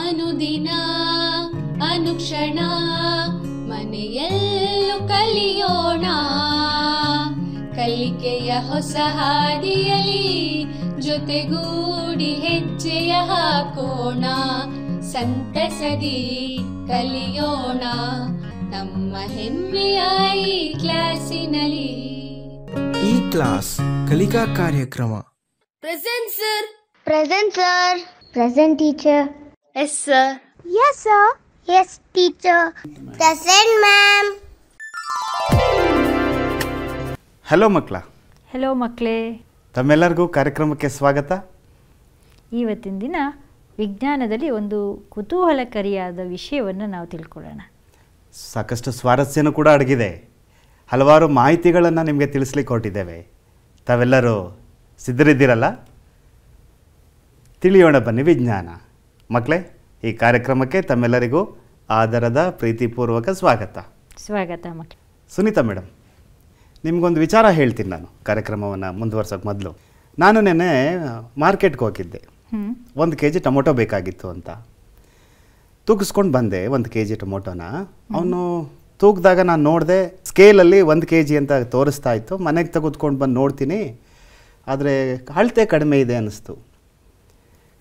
ಅನುದಿನ ಅನುಕ್ಷಣ ಮನೆಯಲ್ಲೂ ಕಲಿಯೋಣ ಕಲಿಕೆಯ ಹೊಸ ಹಾದಿಯಲಿ ಜೊತೆಗೂಡಿ ಹೆಜ್ಜೆಯ ಹಾಕೋಣ ಸಂತಸದಿ ಕಲಿಯೋಣ ನಮ್ಮ ಹೆಮ್ಮೆಯ ಈ ಕ್ಲಾಸಿನಲ್ಲಿ ಈ ಕ್ಲಾಸ್ ಕಲಿಕಾ ಕಾರ್ಯಕ್ರಮ present sir present sir present teacher Yes, sir. Yes, sir. Yes, teacher. ma'am. Hello ಮಕ್ಕಳ ಹಲೋ ಮಕ್ಕಳೇ ತಮ್ಮೆಲ್ಲರಿಗೂ ಕಾರ್ಯಕ್ರಮಕ್ಕೆ ಸ್ವಾಗತ ಇವತ್ತಿನ ದಿನ ವಿಜ್ಞಾನದಲ್ಲಿ ಒಂದು ಕುತೂಹಲಕಾರಿಯಾದ ವಿಷಯವನ್ನು ನಾವು ತಿಳ್ಕೊಳ್ಳೋಣ ಸಾಕಷ್ಟು ಸ್ವಾರಸ್ಯನೂ ಕೂಡ ಅಡಗಿದೆ ಹಲವಾರು ಮಾಹಿತಿಗಳನ್ನು ನಿಮಗೆ ತಿಳಿಸ್ಲಿಕ್ಕೆ ಹೊರಟಿದ್ದೇವೆ ತಾವೆಲ್ಲರೂ ಸಿದ್ಧರಿದ್ದೀರಲ್ಲ ತಿಳಿಯೋಣ ಬನ್ನಿ ವಿಜ್ಞಾನ ಮಕ್ಕಳೇ ಈ ಕಾರ್ಯಕ್ರಮಕ್ಕೆ ತಮ್ಮೆಲ್ಲರಿಗೂ ಆದರದ ಪ್ರೀತಿಪೂರ್ವಕ ಸ್ವಾಗತ ಸ್ವಾಗತ ಮಕ್ಕಳು ಸುನೀತಾ ಮೇಡಮ್ ನಿಮಗೊಂದು ವಿಚಾರ ಹೇಳ್ತೀನಿ ನಾನು ಕಾರ್ಯಕ್ರಮವನ್ನು ಮುಂದುವರ್ಸೋಕೆ ಮೊದಲು ನಾನು ನೆನ್ನೆ ಮಾರ್ಕೆಟ್ಗೆ ಹೋಗಿದ್ದೆ ಒಂದು ಕೆ ಜಿ ಟೊಮೊಟೊ ಬೇಕಾಗಿತ್ತು ಅಂತ ತೂಗಿಸ್ಕೊಂಡು ಬಂದೆ ಒಂದು ಕೆ ಜಿ ಟೊಮೊಟೊನ ಅವನು ತೂಗಿದಾಗ ನಾನು ನೋಡಿದೆ ಸ್ಕೇಲಲ್ಲಿ ಒಂದು ಕೆ ಜಿ ಅಂತ ತೋರಿಸ್ತಾ ಇತ್ತು ಮನೆಗೆ ತೆಗೆದುಕೊಂಡು ಬಂದು ನೋಡ್ತೀನಿ ಆದರೆ ಅಳತೆ ಕಡಿಮೆ ಇದೆ ಅನ್ನಿಸ್ತು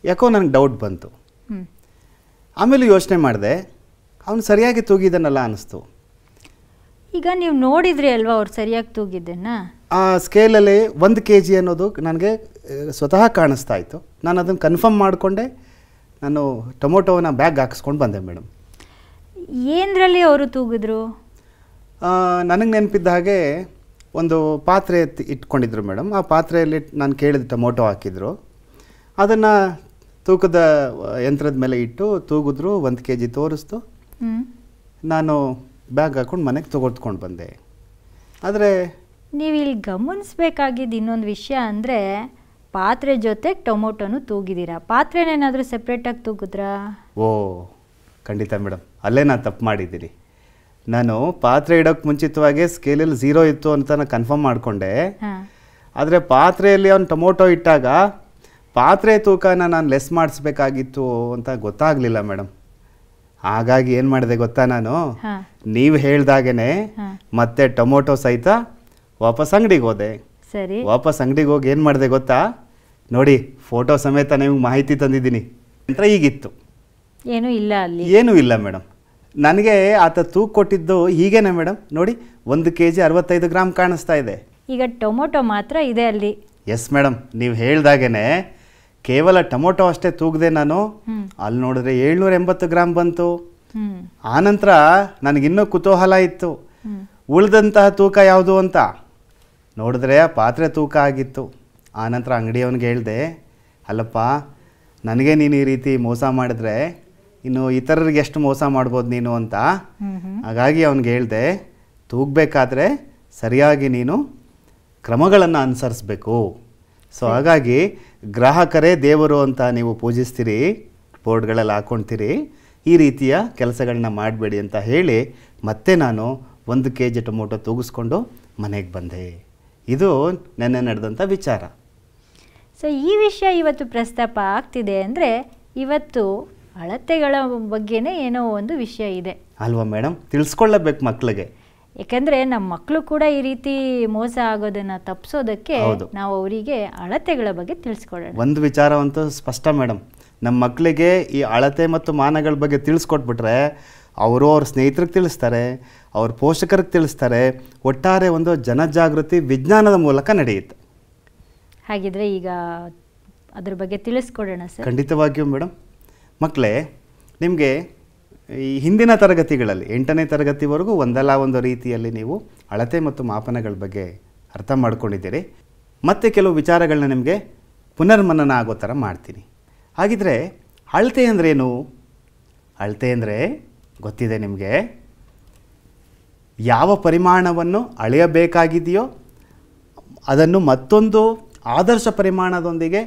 ಯಾಕೋ ನನಗೆ ಡೌಟ್ ಬಂತು ಆಮೇಲೆ ಯೋಚನೆ ಮಾಡಿದೆ ಅವನು ಸರಿಯಾಗಿ ತೂಗಿದ್ದಾನಲ್ಲ ಅನ್ನಿಸ್ತು ಈಗ ನೀವು ನೋಡಿದ್ರಿ ಅಲ್ವಾ ಅವ್ರು ಸರಿಯಾಗಿ ತೂಗಿದ್ದನ್ನ ಆ ಸ್ಕೇಲಲ್ಲಿ ಒಂದು ಕೆ ಜಿ ಅನ್ನೋದು ನನಗೆ ಸ್ವತಃ ಕಾಣಿಸ್ತಾ ಇತ್ತು ನಾನು ಅದನ್ನು ಕನ್ಫರ್ಮ್ ಮಾಡಿಕೊಂಡೆ ನಾನು ಟೊಮೊಟೊನ ಬ್ಯಾಗ್ ಹಾಕಿಸ್ಕೊಂಡು ಬಂದೆ ಮೇಡಮ್ ಏನರಲ್ಲಿ ಅವರು ತೂಗಿದ್ರು ನನಗೆ ನೆನಪಿದ್ದ ಹಾಗೆ ಒಂದು ಪಾತ್ರೆ ಇಟ್ಕೊಂಡಿದ್ರು ಮೇಡಮ್ ಆ ಪಾತ್ರೆಯಲ್ಲಿ ನಾನು ಕೇಳಿದ ಟೊಮೊಟೊ ಹಾಕಿದ್ರು ಅದನ್ನು ತೂಕದ ಯಂತ್ರದ ಮೇಲೆ ಇಟ್ಟು ತೂಗಿದ್ರು ಒಂದು ಕೆ ಜಿ ತೋರಿಸ್ತು ನಾನು ಬ್ಯಾಗ್ ಹಾಕೊಂಡು ಮನೆಗೆ ತಗೊಳ್ಕೊಂಡು ಬಂದೆ ಆದರೆ ನೀವು ಇಲ್ಲಿ ಗಮನಿಸಬೇಕಾಗಿದ್ದು ಇನ್ನೊಂದು ವಿಷಯ ಅಂದರೆ ಪಾತ್ರೆ ಜೊತೆ ಟೊಮೊಟೊನು ತೂಗಿದ್ದೀರಾ ಪಾತ್ರೆನೇನಾದರೂ ಸೆಪ್ರೇಟಾಗಿ ತೂಗಿದ್ರಾ ಓ ಖಂಡಿತ ಮೇಡಮ್ ಅಲ್ಲೇ ನಾನು ತಪ್ಪು ಮಾಡಿದ್ದೀನಿ ನಾನು ಪಾತ್ರೆ ಇಡೋಕ್ಕೆ ಮುಂಚಿತವಾಗಿ ಸ್ಕೇಲಲ್ಲಿ ಝೀರೋ ಇತ್ತು ಅಂತ ನಾನು ಕನ್ಫರ್ಮ್ ಮಾಡಿಕೊಂಡೆ ಆದರೆ ಪಾತ್ರೆಯಲ್ಲಿ ಅವ್ನು ಟೊಮೊಟೊ ಇಟ್ಟಾಗ ಪಾತ್ರೆ ತೂಕನ ನಾನು ಲೆಸ್ ಮಾಡಿಸ್ಬೇಕಾಗಿತ್ತು ಅಂತ ಗೊತ್ತಾಗಲಿಲ್ಲ ಮೇಡಮ್ ಹಾಗಾಗಿ ಏನು ಮಾಡಿದೆ ಗೊತ್ತಾ ನಾನು ನೀವು ಹೇಳ್ದಾಗೇನೆ ಮತ್ತೆ ಟೊಮೊಟೊ ಸಹಿತ ವಾಪಸ್ ಅಂಗಡಿಗೆ ಹೋದೆ ಸರಿ ವಾಪಸ್ ಅಂಗಡಿಗೆ ಹೋಗಿ ಏನು ಮಾಡಿದೆ ಗೊತ್ತಾ ನೋಡಿ ಫೋಟೋ ಸಮೇತ ನಿಮ್ಗೆ ಮಾಹಿತಿ ತಂದಿದ್ದೀನಿ ಅಂತ ಈಗಿತ್ತು ಏನೂ ಇಲ್ಲ ಅಲ್ಲಿ ಏನೂ ಇಲ್ಲ ಮೇಡಮ್ ನನಗೆ ಆತ ತೂಕ ಕೊಟ್ಟಿದ್ದು ಹೀಗೇನೆ ಮೇಡಮ್ ನೋಡಿ ಒಂದು ಕೆ ಜಿ ಅರವತ್ತೈದು ಗ್ರಾಮ್ ಕಾಣಿಸ್ತಾ ಇದೆ ಈಗ ಟೊಮೊಟೊ ಮಾತ್ರ ಇದೆ ಅಲ್ಲಿ ಎಸ್ ಮೇಡಮ್ ನೀವು ಹೇಳ್ದಾಗೇನೆ ಕೇವಲ ಟೊಮೊಟೊ ಅಷ್ಟೇ ತೂಗದೆ ನಾನು ಅಲ್ಲಿ ನೋಡಿದ್ರೆ ಏಳ್ನೂರ ಎಂಬತ್ತು ಗ್ರಾಮ್ ಬಂತು ಆನಂತರ ನನಗಿನ್ನೂ ಕುತೂಹಲ ಇತ್ತು ಉಳಿದಂತಹ ತೂಕ ಯಾವುದು ಅಂತ ನೋಡಿದ್ರೆ ಪಾತ್ರೆ ತೂಕ ಆಗಿತ್ತು ಆನಂತರ ಅಂಗಡಿಯವನಿಗೆ ಹೇಳಿದೆ ಅಲ್ಲಪ್ಪ ನನಗೆ ನೀನು ಈ ರೀತಿ ಮೋಸ ಮಾಡಿದ್ರೆ ಇನ್ನು ಇತರರಿಗೆ ಎಷ್ಟು ಮೋಸ ಮಾಡ್ಬೋದು ನೀನು ಅಂತ ಹಾಗಾಗಿ ಅವನಿಗೆ ಹೇಳಿದೆ ತೂಗಬೇಕಾದ್ರೆ ಸರಿಯಾಗಿ ನೀನು ಕ್ರಮಗಳನ್ನು ಅನುಸರಿಸಬೇಕು ಸೊ ಹಾಗಾಗಿ ಗ್ರಾಹಕರೇ ದೇವರು ಅಂತ ನೀವು ಪೂಜಿಸ್ತೀರಿ ಬೋರ್ಡ್ಗಳಲ್ಲಿ ಹಾಕ್ಕೊಳ್ತೀರಿ ಈ ರೀತಿಯ ಕೆಲಸಗಳನ್ನ ಮಾಡಬೇಡಿ ಅಂತ ಹೇಳಿ ಮತ್ತೆ ನಾನು ಒಂದು ಕೆ ಜಿ ಟೊಮೊಟೊ ತೂಗಿಸ್ಕೊಂಡು ಮನೆಗೆ ಬಂದೆ ಇದು ನೆನ್ನೆ ನಡೆದಂಥ ವಿಚಾರ ಸೊ ಈ ವಿಷಯ ಇವತ್ತು ಪ್ರಸ್ತಾಪ ಆಗ್ತಿದೆ ಅಂದರೆ ಇವತ್ತು ಅಳತೆಗಳ ಬಗ್ಗೆನೇ ಏನೋ ಒಂದು ವಿಷಯ ಇದೆ ಅಲ್ವಾ ಮೇಡಮ್ ತಿಳಿಸ್ಕೊಳ್ಳಬೇಕು ಮಕ್ಕಳಿಗೆ ಯಾಕಂದ್ರೆ ನಮ್ಮ ಮಕ್ಕಳು ಕೂಡ ಈ ರೀತಿ ಮೋಸ ಆಗೋದನ್ನ ತಪ್ಪಿಸೋದಕ್ಕೆ ನಾವು ಅವರಿಗೆ ಅಳತೆಗಳ ಬಗ್ಗೆ ತಿಳಿಸ್ಕೊಡೋಣ ಒಂದು ವಿಚಾರವಂತೂ ಸ್ಪಷ್ಟ ಮೇಡಮ್ ನಮ್ಮ ಮಕ್ಕಳಿಗೆ ಈ ಅಳತೆ ಮತ್ತು ಮಾನಗಳ ಬಗ್ಗೆ ತಿಳಿಸ್ಕೊಟ್ಬಿಟ್ರೆ ಅವರು ಅವ್ರ ಸ್ನೇಹಿತರಿಗೆ ತಿಳಿಸ್ತಾರೆ ಅವ್ರ ಪೋಷಕರಿಗೆ ತಿಳಿಸ್ತಾರೆ ಒಟ್ಟಾರೆ ಒಂದು ಜನಜಾಗೃತಿ ವಿಜ್ಞಾನದ ಮೂಲಕ ನಡೆಯುತ್ತೆ ಹಾಗಿದ್ರೆ ಈಗ ಅದ್ರ ಬಗ್ಗೆ ತಿಳಿಸ್ಕೊಡೋಣ ಸರ್ ಖಂಡಿತವಾಗಿಯೂ ಮೇಡಮ್ ಮಕ್ಕಳೇ ನಿಮಗೆ ಈ ಹಿಂದಿನ ತರಗತಿಗಳಲ್ಲಿ ಎಂಟನೇ ತರಗತಿವರೆಗೂ ಒಂದಲ್ಲ ಒಂದು ರೀತಿಯಲ್ಲಿ ನೀವು ಅಳತೆ ಮತ್ತು ಮಾಪನಗಳ ಬಗ್ಗೆ ಅರ್ಥ ಮಾಡ್ಕೊಂಡಿದ್ದೀರಿ ಮತ್ತೆ ಕೆಲವು ವಿಚಾರಗಳನ್ನ ನಿಮಗೆ ಪುನರ್ಮನನ ಆಗೋ ಥರ ಮಾಡ್ತೀನಿ ಹಾಗಿದ್ರೆ ಅಳತೆ ಅಂದ್ರೇನು ಅಳತೆ ಅಂದರೆ ಗೊತ್ತಿದೆ ನಿಮಗೆ ಯಾವ ಪರಿಮಾಣವನ್ನು ಅಳೆಯಬೇಕಾಗಿದೆಯೋ ಅದನ್ನು ಮತ್ತೊಂದು ಆದರ್ಶ ಪರಿಮಾಣದೊಂದಿಗೆ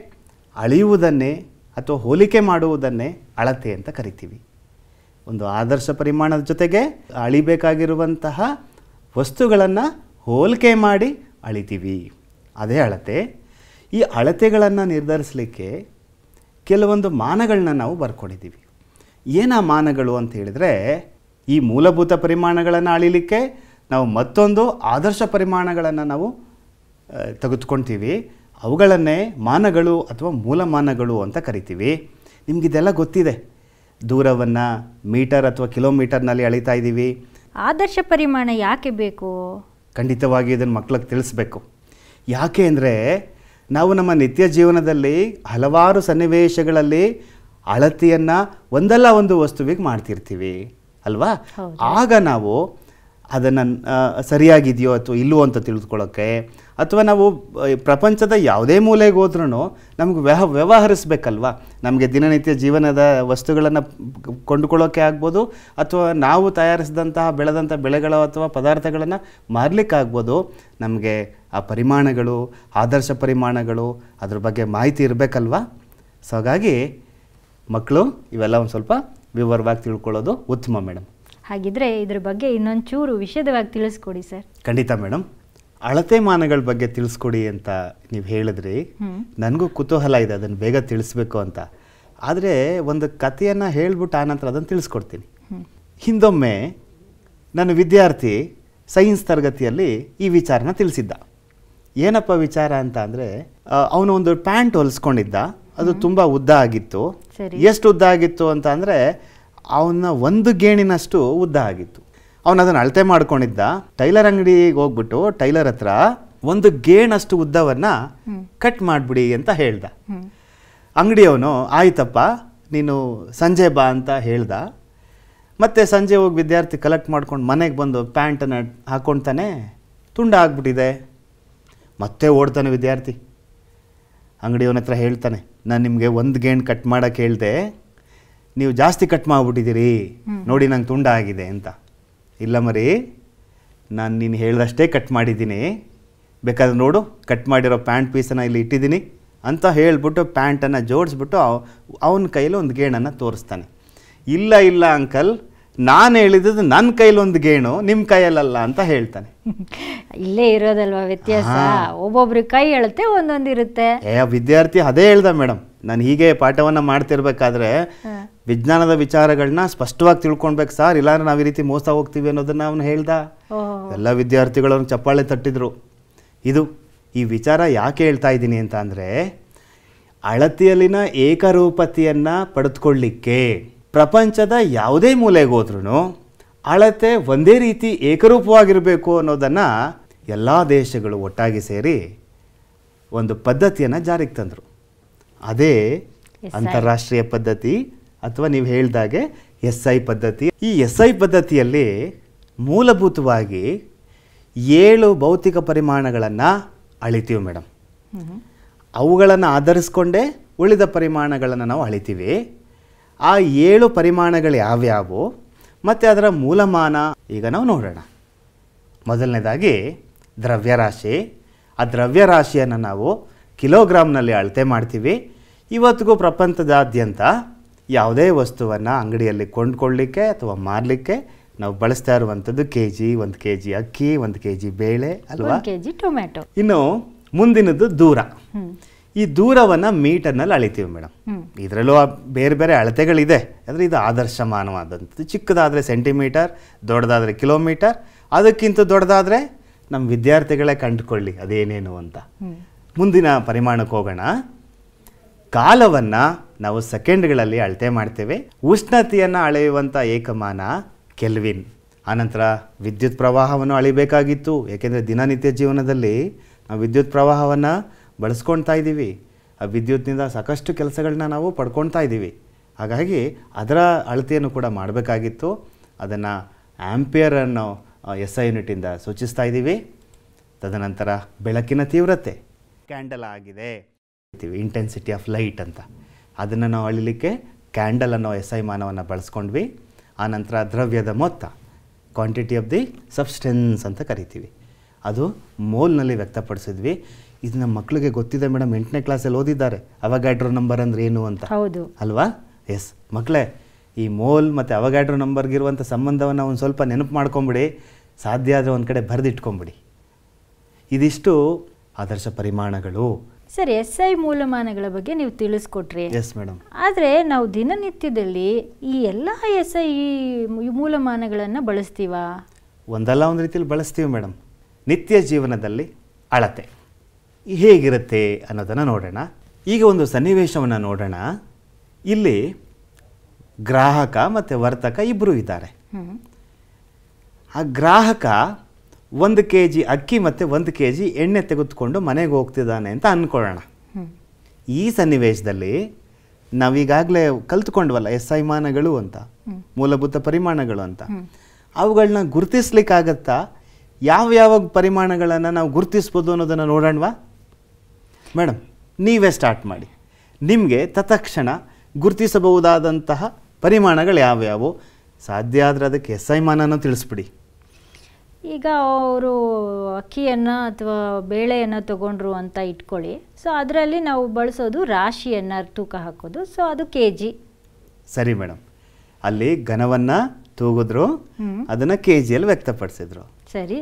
ಅಳೆಯುವುದನ್ನೇ ಅಥವಾ ಹೋಲಿಕೆ ಮಾಡುವುದನ್ನೇ ಅಳತೆ ಅಂತ ಕರಿತೀವಿ ಒಂದು ಆದರ್ಶ ಪರಿಮಾಣದ ಜೊತೆಗೆ ಅಳಿಬೇಕಾಗಿರುವಂತಹ ವಸ್ತುಗಳನ್ನು ಹೋಲಿಕೆ ಮಾಡಿ ಅಳಿತೀವಿ ಅದೇ ಅಳತೆ ಈ ಅಳತೆಗಳನ್ನು ನಿರ್ಧರಿಸಲಿಕ್ಕೆ ಕೆಲವೊಂದು ಮಾನಗಳನ್ನ ನಾವು ಬರ್ಕೊಂಡಿದ್ದೀವಿ ಏನ ಮಾನಗಳು ಅಂತ ಹೇಳಿದರೆ ಈ ಮೂಲಭೂತ ಪರಿಮಾಣಗಳನ್ನು ಅಳಿಲಿಕ್ಕೆ ನಾವು ಮತ್ತೊಂದು ಆದರ್ಶ ಪರಿಮಾಣಗಳನ್ನು ನಾವು ತೆಗೆದುಕೊಳ್ತೀವಿ ಅವುಗಳನ್ನೇ ಮಾನಗಳು ಅಥವಾ ಮೂಲಮಾನಗಳು ಅಂತ ಕರಿತೀವಿ ನಿಮಗಿದೆಲ್ಲ ಗೊತ್ತಿದೆ ದೂರವನ್ನು ಮೀಟರ್ ಅಥವಾ ಕಿಲೋಮೀಟರ್ನಲ್ಲಿ ಅಳಿತಾ ಇದ್ದೀವಿ ಆದರ್ಶ ಪರಿಮಾಣ ಯಾಕೆ ಬೇಕು ಖಂಡಿತವಾಗಿ ಇದನ್ನು ಮಕ್ಳಿಗೆ ತಿಳಿಸ್ಬೇಕು ಯಾಕೆ ಅಂದರೆ ನಾವು ನಮ್ಮ ನಿತ್ಯ ಜೀವನದಲ್ಲಿ ಹಲವಾರು ಸನ್ನಿವೇಶಗಳಲ್ಲಿ ಅಳತೆಯನ್ನು ಒಂದಲ್ಲ ಒಂದು ವಸ್ತುವಿಗೆ ಮಾಡ್ತಿರ್ತೀವಿ ಅಲ್ವಾ ಆಗ ನಾವು ಅದನ್ನು ಸರಿಯಾಗಿದೆಯೋ ಅಥವಾ ಇಲ್ಲವೋ ಅಂತ ತಿಳಿದುಕೊಳ್ಳೋಕ್ಕೆ ಅಥವಾ ನಾವು ಪ್ರಪಂಚದ ಯಾವುದೇ ಮೂಲೆಗೆ ಹೋದ್ರೂ ನಮಗೆ ವ್ಯವ ವ್ಯವಹರಿಸ್ಬೇಕಲ್ವಾ ನಮಗೆ ದಿನನಿತ್ಯ ಜೀವನದ ವಸ್ತುಗಳನ್ನು ಕೊಂಡುಕೊಳ್ಳೋಕ್ಕೆ ಆಗ್ಬೋದು ಅಥವಾ ನಾವು ತಯಾರಿಸಿದಂತಹ ಬೆಳೆದಂಥ ಬೆಳೆಗಳು ಅಥವಾ ಪದಾರ್ಥಗಳನ್ನು ಮಾರಲಿಕ್ಕಾಗ್ಬೋದು ನಮಗೆ ಆ ಪರಿಮಾಣಗಳು ಆದರ್ಶ ಪರಿಮಾಣಗಳು ಅದ್ರ ಬಗ್ಗೆ ಮಾಹಿತಿ ಇರಬೇಕಲ್ವಾ ಸೊ ಹಾಗಾಗಿ ಮಕ್ಕಳು ಇವೆಲ್ಲ ಒಂದು ಸ್ವಲ್ಪ ವಿವರವಾಗಿ ತಿಳ್ಕೊಳ್ಳೋದು ಉತ್ತಮ ಮೇಡಮ್ ಹಾಗಿದ್ರೆ ಇದ್ರ ಬಗ್ಗೆ ಇನ್ನೊಂಚೂರು ವಿಷದವಾಗಿ ತಿಳಿಸ್ಕೊಡಿ ಸರ್ ಖಂಡಿತ ಮೇಡಮ್ ಅಳತೆ ಮಾನಗಳ ಬಗ್ಗೆ ತಿಳಿಸ್ಕೊಡಿ ಅಂತ ನೀವು ಹೇಳಿದ್ರಿ ನನಗೂ ಕುತೂಹಲ ಇದೆ ಅದನ್ನು ಬೇಗ ತಿಳಿಸ್ಬೇಕು ಅಂತ ಆದರೆ ಒಂದು ಕಥೆಯನ್ನು ಹೇಳ್ಬಿಟ್ಟು ಆನಂತರ ಅದನ್ನು ತಿಳಿಸ್ಕೊಡ್ತೀನಿ ಹಿಂದೊಮ್ಮೆ ನನ್ನ ವಿದ್ಯಾರ್ಥಿ ಸೈನ್ಸ್ ತರಗತಿಯಲ್ಲಿ ಈ ವಿಚಾರನ ತಿಳಿಸಿದ್ದ ಏನಪ್ಪ ವಿಚಾರ ಅಂತ ಅಂದರೆ ಅವನು ಒಂದು ಪ್ಯಾಂಟ್ ಹೊಲಿಸ್ಕೊಂಡಿದ್ದ ಅದು ತುಂಬ ಉದ್ದ ಆಗಿತ್ತು ಎಷ್ಟು ಉದ್ದ ಆಗಿತ್ತು ಅಂತ ಅಂದರೆ ಅವನ ಒಂದು ಗೇಣಿನಷ್ಟು ಉದ್ದ ಆಗಿತ್ತು ಅವನು ಅದನ್ನು ಅಳತೆ ಮಾಡ್ಕೊಂಡಿದ್ದ ಟೈಲರ್ ಅಂಗಡಿಗೆ ಹೋಗ್ಬಿಟ್ಟು ಟೈಲರ್ ಹತ್ರ ಒಂದು ಗೇಣಷ್ಟು ಉದ್ದವನ್ನು ಕಟ್ ಮಾಡಿಬಿಡಿ ಅಂತ ಹೇಳ್ದ ಅಂಗಡಿಯವನು ಆಯ್ತಪ್ಪ ನೀನು ಸಂಜೆ ಬಾ ಅಂತ ಹೇಳ್ದ ಮತ್ತೆ ಸಂಜೆ ಹೋಗಿ ವಿದ್ಯಾರ್ಥಿ ಕಲೆಕ್ಟ್ ಮಾಡ್ಕೊಂಡು ಮನೆಗೆ ಬಂದು ಪ್ಯಾಂಟನ್ನು ಹಾಕ್ಕೊಳ್ತಾನೆ ತುಂಡ ಆಗ್ಬಿಟ್ಟಿದೆ ಮತ್ತೆ ಓಡ್ತಾನೆ ವಿದ್ಯಾರ್ಥಿ ಅಂಗಡಿಯವನ ಹತ್ರ ಹೇಳ್ತಾನೆ ನಾನು ನಿಮಗೆ ಒಂದು ಗೇಣ್ ಕಟ್ ಮಾಡೋಕ್ಕೆ ಹೇಳಿದೆ ನೀವು ಜಾಸ್ತಿ ಕಟ್ ಮಾಡಿಬಿಟ್ಟಿದ್ದೀರಿ ನೋಡಿ ನಂಗೆ ತುಂಡ ಆಗಿದೆ ಅಂತ ಇಲ್ಲ ಮರಿ ನಾನು ನೀನು ಹೇಳಿದಷ್ಟೇ ಕಟ್ ಮಾಡಿದ್ದೀನಿ ಬೇಕಾದ್ರೆ ನೋಡು ಕಟ್ ಮಾಡಿರೋ ಪ್ಯಾಂಟ್ ಪೀಸನ್ನು ಇಲ್ಲಿ ಇಟ್ಟಿದ್ದೀನಿ ಅಂತ ಹೇಳಿಬಿಟ್ಟು ಪ್ಯಾಂಟನ್ನು ಜೋಡಿಸ್ಬಿಟ್ಟು ಅವನ ಕೈಯಲ್ಲಿ ಒಂದು ಗೇಣನ್ನು ತೋರಿಸ್ತಾನೆ ಇಲ್ಲ ಇಲ್ಲ ಅಂಕಲ್ ನಾನು ಹೇಳಿದ್ದು ನನ್ನ ಕೈಲಿ ಒಂದು ಗೇಣು ನಿಮ್ಮ ಕೈಯಲ್ಲಲ್ಲ ಅಂತ ಹೇಳ್ತಾನೆ ಇಲ್ಲೇ ಇರೋದಲ್ವಾ ವ್ಯತ್ಯಾಸ ಒಬ್ಬೊಬ್ರಿಗೆ ಕೈ ಹೇಳುತ್ತೆ ಒಂದೊಂದು ಇರುತ್ತೆ ವಿದ್ಯಾರ್ಥಿ ಅದೇ ಹೇಳ್ದೆ ಮೇಡಮ್ ನಾನು ಹೀಗೆ ಪಾಠವನ್ನು ಮಾಡ್ತಿರ್ಬೇಕಾದ್ರೆ ವಿಜ್ಞಾನದ ವಿಚಾರಗಳನ್ನ ಸ್ಪಷ್ಟವಾಗಿ ತಿಳ್ಕೊಳ್ಬೇಕು ಸರ್ ಇಲ್ಲಾಂದ್ರೆ ನಾವು ಈ ರೀತಿ ಮೋಸ ಹೋಗ್ತೀವಿ ಅನ್ನೋದನ್ನ ಅವನು ಹೇಳ್ದ ಎಲ್ಲ ವಿದ್ಯಾರ್ಥಿಗಳು ಚಪ್ಪಾಳೆ ತಟ್ಟಿದ್ರು ಇದು ಈ ವಿಚಾರ ಯಾಕೆ ಹೇಳ್ತಾ ಇದ್ದೀನಿ ಅಂತ ಅಂದರೆ ಅಳತಿಯಲ್ಲಿನ ಏಕರೂಪತೆಯನ್ನು ಪಡೆದುಕೊಳ್ಳಿಕ್ಕೆ ಪ್ರಪಂಚದ ಯಾವುದೇ ಮೂಲೆಗೆ ಅಳತೆ ಒಂದೇ ರೀತಿ ಏಕರೂಪವಾಗಿರಬೇಕು ಅನ್ನೋದನ್ನು ಎಲ್ಲ ದೇಶಗಳು ಒಟ್ಟಾಗಿ ಸೇರಿ ಒಂದು ಪದ್ಧತಿಯನ್ನು ಜಾರಿಗೆ ತಂದರು ಅದೇ ಅಂತಾರಾಷ್ಟ್ರೀಯ ಪದ್ಧತಿ ಅಥವಾ ನೀವು ಹೇಳಿದಾಗೆ ಎಸ್ ಐ ಪದ್ಧತಿ ಈ ಎಸ್ ಐ ಪದ್ಧತಿಯಲ್ಲಿ ಮೂಲಭೂತವಾಗಿ ಏಳು ಭೌತಿಕ ಪರಿಮಾಣಗಳನ್ನು ಅಳಿತೀವಿ ಮೇಡಮ್ ಅವುಗಳನ್ನು ಆಧರಿಸ್ಕೊಂಡೇ ಉಳಿದ ಪರಿಮಾಣಗಳನ್ನು ನಾವು ಅಳಿತೀವಿ ಆ ಏಳು ಪರಿಮಾಣಗಳು ಯಾವ್ಯಾವು ಮತ್ತು ಅದರ ಮೂಲಮಾನ ಈಗ ನಾವು ನೋಡೋಣ ಮೊದಲನೇದಾಗಿ ದ್ರವ್ಯರಾಶಿ ಆ ದ್ರವ್ಯರಾಶಿಯನ್ನು ನಾವು ಕಿಲೋಗ್ರಾಮ್ನಲ್ಲಿ ಅಳತೆ ಮಾಡ್ತೀವಿ ಇವತ್ತಿಗೂ ಪ್ರಪಂಚದಾದ್ಯಂತ ಯಾವುದೇ ವಸ್ತುವನ್ನು ಅಂಗಡಿಯಲ್ಲಿ ಕೊಂಡ್ಕೊಳ್ಳಿಕ್ಕೆ ಅಥವಾ ಮಾರಲಿಕ್ಕೆ ನಾವು ಬಳಸ್ತಾ ಇರುವಂಥದ್ದು ಕೆ ಜಿ ಒಂದು ಕೆ ಜಿ ಅಕ್ಕಿ ಒಂದು ಕೆ ಜಿ ಬೇಳೆ ಅಲ್ವಾ ಕೆ ಜಿ ಟೊಮ್ಯಾಟೊ ಇನ್ನು ಮುಂದಿನದ್ದು ದೂರ ಈ ದೂರವನ್ನು ಮೀಟರ್ನಲ್ಲಿ ಅಳಿತೀವಿ ಮೇಡಮ್ ಇದರಲ್ಲೂ ಬೇರೆ ಬೇರೆ ಅಳತೆಗಳಿದೆ ಅಂದರೆ ಇದು ಆದರ್ಶಮಾನವಾದಂಥದ್ದು ಚಿಕ್ಕದಾದರೆ ಸೆಂಟಿಮೀಟರ್ ದೊಡ್ಡದಾದರೆ ಕಿಲೋಮೀಟರ್ ಅದಕ್ಕಿಂತ ದೊಡ್ಡದಾದರೆ ನಮ್ಮ ವಿದ್ಯಾರ್ಥಿಗಳೇ ಕಂಡುಕೊಳ್ಳಿ ಅದೇನೇನು ಅಂತ ಮುಂದಿನ ಪರಿಮಾಣಕ್ಕೆ ಹೋಗೋಣ ಕಾಲವನ್ನು ನಾವು ಸೆಕೆಂಡ್ಗಳಲ್ಲಿ ಅಳತೆ ಮಾಡ್ತೇವೆ ಉಷ್ಣತೆಯನ್ನು ಅಳೆಯುವಂಥ ಏಕಮಾನ ಕೆಲ್ವಿನ್ ಆನಂತರ ವಿದ್ಯುತ್ ಪ್ರವಾಹವನ್ನು ಅಳಿಬೇಕಾಗಿತ್ತು ಏಕೆಂದರೆ ದಿನನಿತ್ಯ ಜೀವನದಲ್ಲಿ ನಾವು ವಿದ್ಯುತ್ ಪ್ರವಾಹವನ್ನು ಬಳಸ್ಕೊಳ್ತಾ ಇದ್ದೀವಿ ಆ ವಿದ್ಯುತ್ನಿಂದ ಸಾಕಷ್ಟು ಕೆಲಸಗಳನ್ನ ನಾವು ಪಡ್ಕೊಳ್ತಾ ಇದ್ದೀವಿ ಹಾಗಾಗಿ ಅದರ ಅಳತೆಯನ್ನು ಕೂಡ ಮಾಡಬೇಕಾಗಿತ್ತು ಅದನ್ನು ಆ್ಯಂಪಿಯರ್ ಅನ್ನೋ ಎಸ್ ಐ ಯೂನಿಟಿಂದ ಸೂಚಿಸ್ತಾ ಇದ್ದೀವಿ ತದನಂತರ ಬೆಳಕಿನ ತೀವ್ರತೆ ಕ್ಯಾಂಡಲ್ ಆಗಿದೆ ಇಂಟೆನ್ಸಿಟಿ ಆಫ್ ಲೈಟ್ ಅಂತ ಅದನ್ನು ನಾವು ಅಳಿಲಿಕ್ಕೆ ಕ್ಯಾಂಡಲ್ ಅನ್ನೋ ಎಸ್ ಐ ಮಾನವನ್ನು ಬಳಸ್ಕೊಂಡ್ವಿ ಆನಂತರ ದ್ರವ್ಯದ ಮೊತ್ತ ಕ್ವಾಂಟಿಟಿ ಆಫ್ ದಿ ಸಬ್ಸ್ಟೆನ್ಸ್ ಅಂತ ಕರಿತೀವಿ ಅದು ಮೋಲ್ನಲ್ಲಿ ವ್ಯಕ್ತಪಡಿಸಿದ್ವಿ ಇದು ನಮ್ಮ ಮಕ್ಕಳಿಗೆ ಗೊತ್ತಿದೆ ಮೇಡಮ್ ಎಂಟನೇ ಕ್ಲಾಸಲ್ಲಿ ಓದಿದ್ದಾರೆ ಅವಗಾಡ್ರೋ ನಂಬರ್ ಅಂದ್ರೆ ಏನು ಅಂತ ಹೌದು ಅಲ್ವಾ ಎಸ್ ಮಕ್ಕಳೇ ಈ ಮೋಲ್ ಮತ್ತು ಅವಗಾಡ್ರೋ ನಂಬರ್ಗಿರುವಂಥ ಸಂಬಂಧವನ್ನು ಒಂದು ಸ್ವಲ್ಪ ನೆನಪು ಮಾಡ್ಕೊಂಬಿಡಿ ಸಾಧ್ಯ ಆದರೆ ಒಂದು ಕಡೆ ಬರೆದಿಟ್ಕೊಂಬಿಡಿ ಇದಿಷ್ಟು ಆದರ್ಶ ಪರಿಮಾಣಗಳು ಸರ್ ಎಸ್ ಐ ಮೂಲಮಾನಗಳ ಬಗ್ಗೆ ನೀವು ತಿಳಿಸ್ಕೊಟ್ರಿ ಎಸ್ ಮೇಡಮ್ ಆದರೆ ನಾವು ದಿನನಿತ್ಯದಲ್ಲಿ ಈ ಎಲ್ಲ ಎಸ್ ಐ ಮೂಲಮಾನಗಳನ್ನು ಬಳಸ್ತೀವ ಒಂದಲ್ಲ ಒಂದು ರೀತಿಯಲ್ಲಿ ಬಳಸ್ತೀವಿ ಮೇಡಮ್ ನಿತ್ಯ ಜೀವನದಲ್ಲಿ ಅಳತೆ ಹೇಗಿರುತ್ತೆ ಅನ್ನೋದನ್ನು ನೋಡೋಣ ಈಗ ಒಂದು ಸನ್ನಿವೇಶವನ್ನು ನೋಡೋಣ ಇಲ್ಲಿ ಗ್ರಾಹಕ ಮತ್ತು ವರ್ತಕ ಇಬ್ಬರು ಇದ್ದಾರೆ ಆ ಗ್ರಾಹಕ ಒಂದು ಕೆ ಜಿ ಅಕ್ಕಿ ಮತ್ತು ಒಂದು ಕೆ ಜಿ ಎಣ್ಣೆ ತೆಗೆದುಕೊಂಡು ಮನೆಗೆ ಹೋಗ್ತಿದ್ದಾನೆ ಅಂತ ಅಂದ್ಕೊಳ್ಳೋಣ ಈ ಸನ್ನಿವೇಶದಲ್ಲಿ ನಾವೀಗಾಗಲೇ ಕಲ್ತ್ಕೊಂಡ್ವಲ್ಲ ಎಸ್ ಮಾನಗಳು ಅಂತ ಮೂಲಭೂತ ಪರಿಮಾಣಗಳು ಅಂತ ಅವುಗಳನ್ನ ಗುರುತಿಸ್ಲಿಕ್ಕಾಗತ್ತಾ ಯಾವ ಯಾವ ಪರಿಮಾಣಗಳನ್ನು ನಾವು ಗುರುತಿಸ್ಬೋದು ಅನ್ನೋದನ್ನು ನೋಡೋಣವಾ ಮೇಡಮ್ ನೀವೇ ಸ್ಟಾರ್ಟ್ ಮಾಡಿ ನಿಮಗೆ ತತ್ಕ್ಷಣ ಗುರುತಿಸಬಹುದಾದಂತಹ ಪರಿಮಾಣಗಳು ಯಾವ್ಯಾವು ಸಾಧ್ಯ ಆದರೆ ಅದಕ್ಕೆ ಎಸ್ ಮಾನನೂ ತಿಳಿಸ್ಬಿಡಿ ಈಗ ಅವರು ಅಕ್ಕಿಯನ್ನು ಅಥವಾ ಬೇಳೆಯನ್ನು ತಗೊಂಡ್ರು ಅಂತ ಇಟ್ಕೊಳ್ಳಿ ಸೊ ಅದರಲ್ಲಿ ನಾವು ಬಳಸೋದು ರಾಶಿಯನ್ನು ತೂಕ ಹಾಕೋದು ಸೊ ಅದು ಕೆ ಜಿ ಸರಿ ಮೇಡಮ್ ಅಲ್ಲಿ ಘನವನ್ನು ತೂಗಿದ್ರು ಅದನ್ನು ಕೆ ಜಿಯಲ್ಲಿ ವ್ಯಕ್ತಪಡಿಸಿದ್ರು ಸರಿ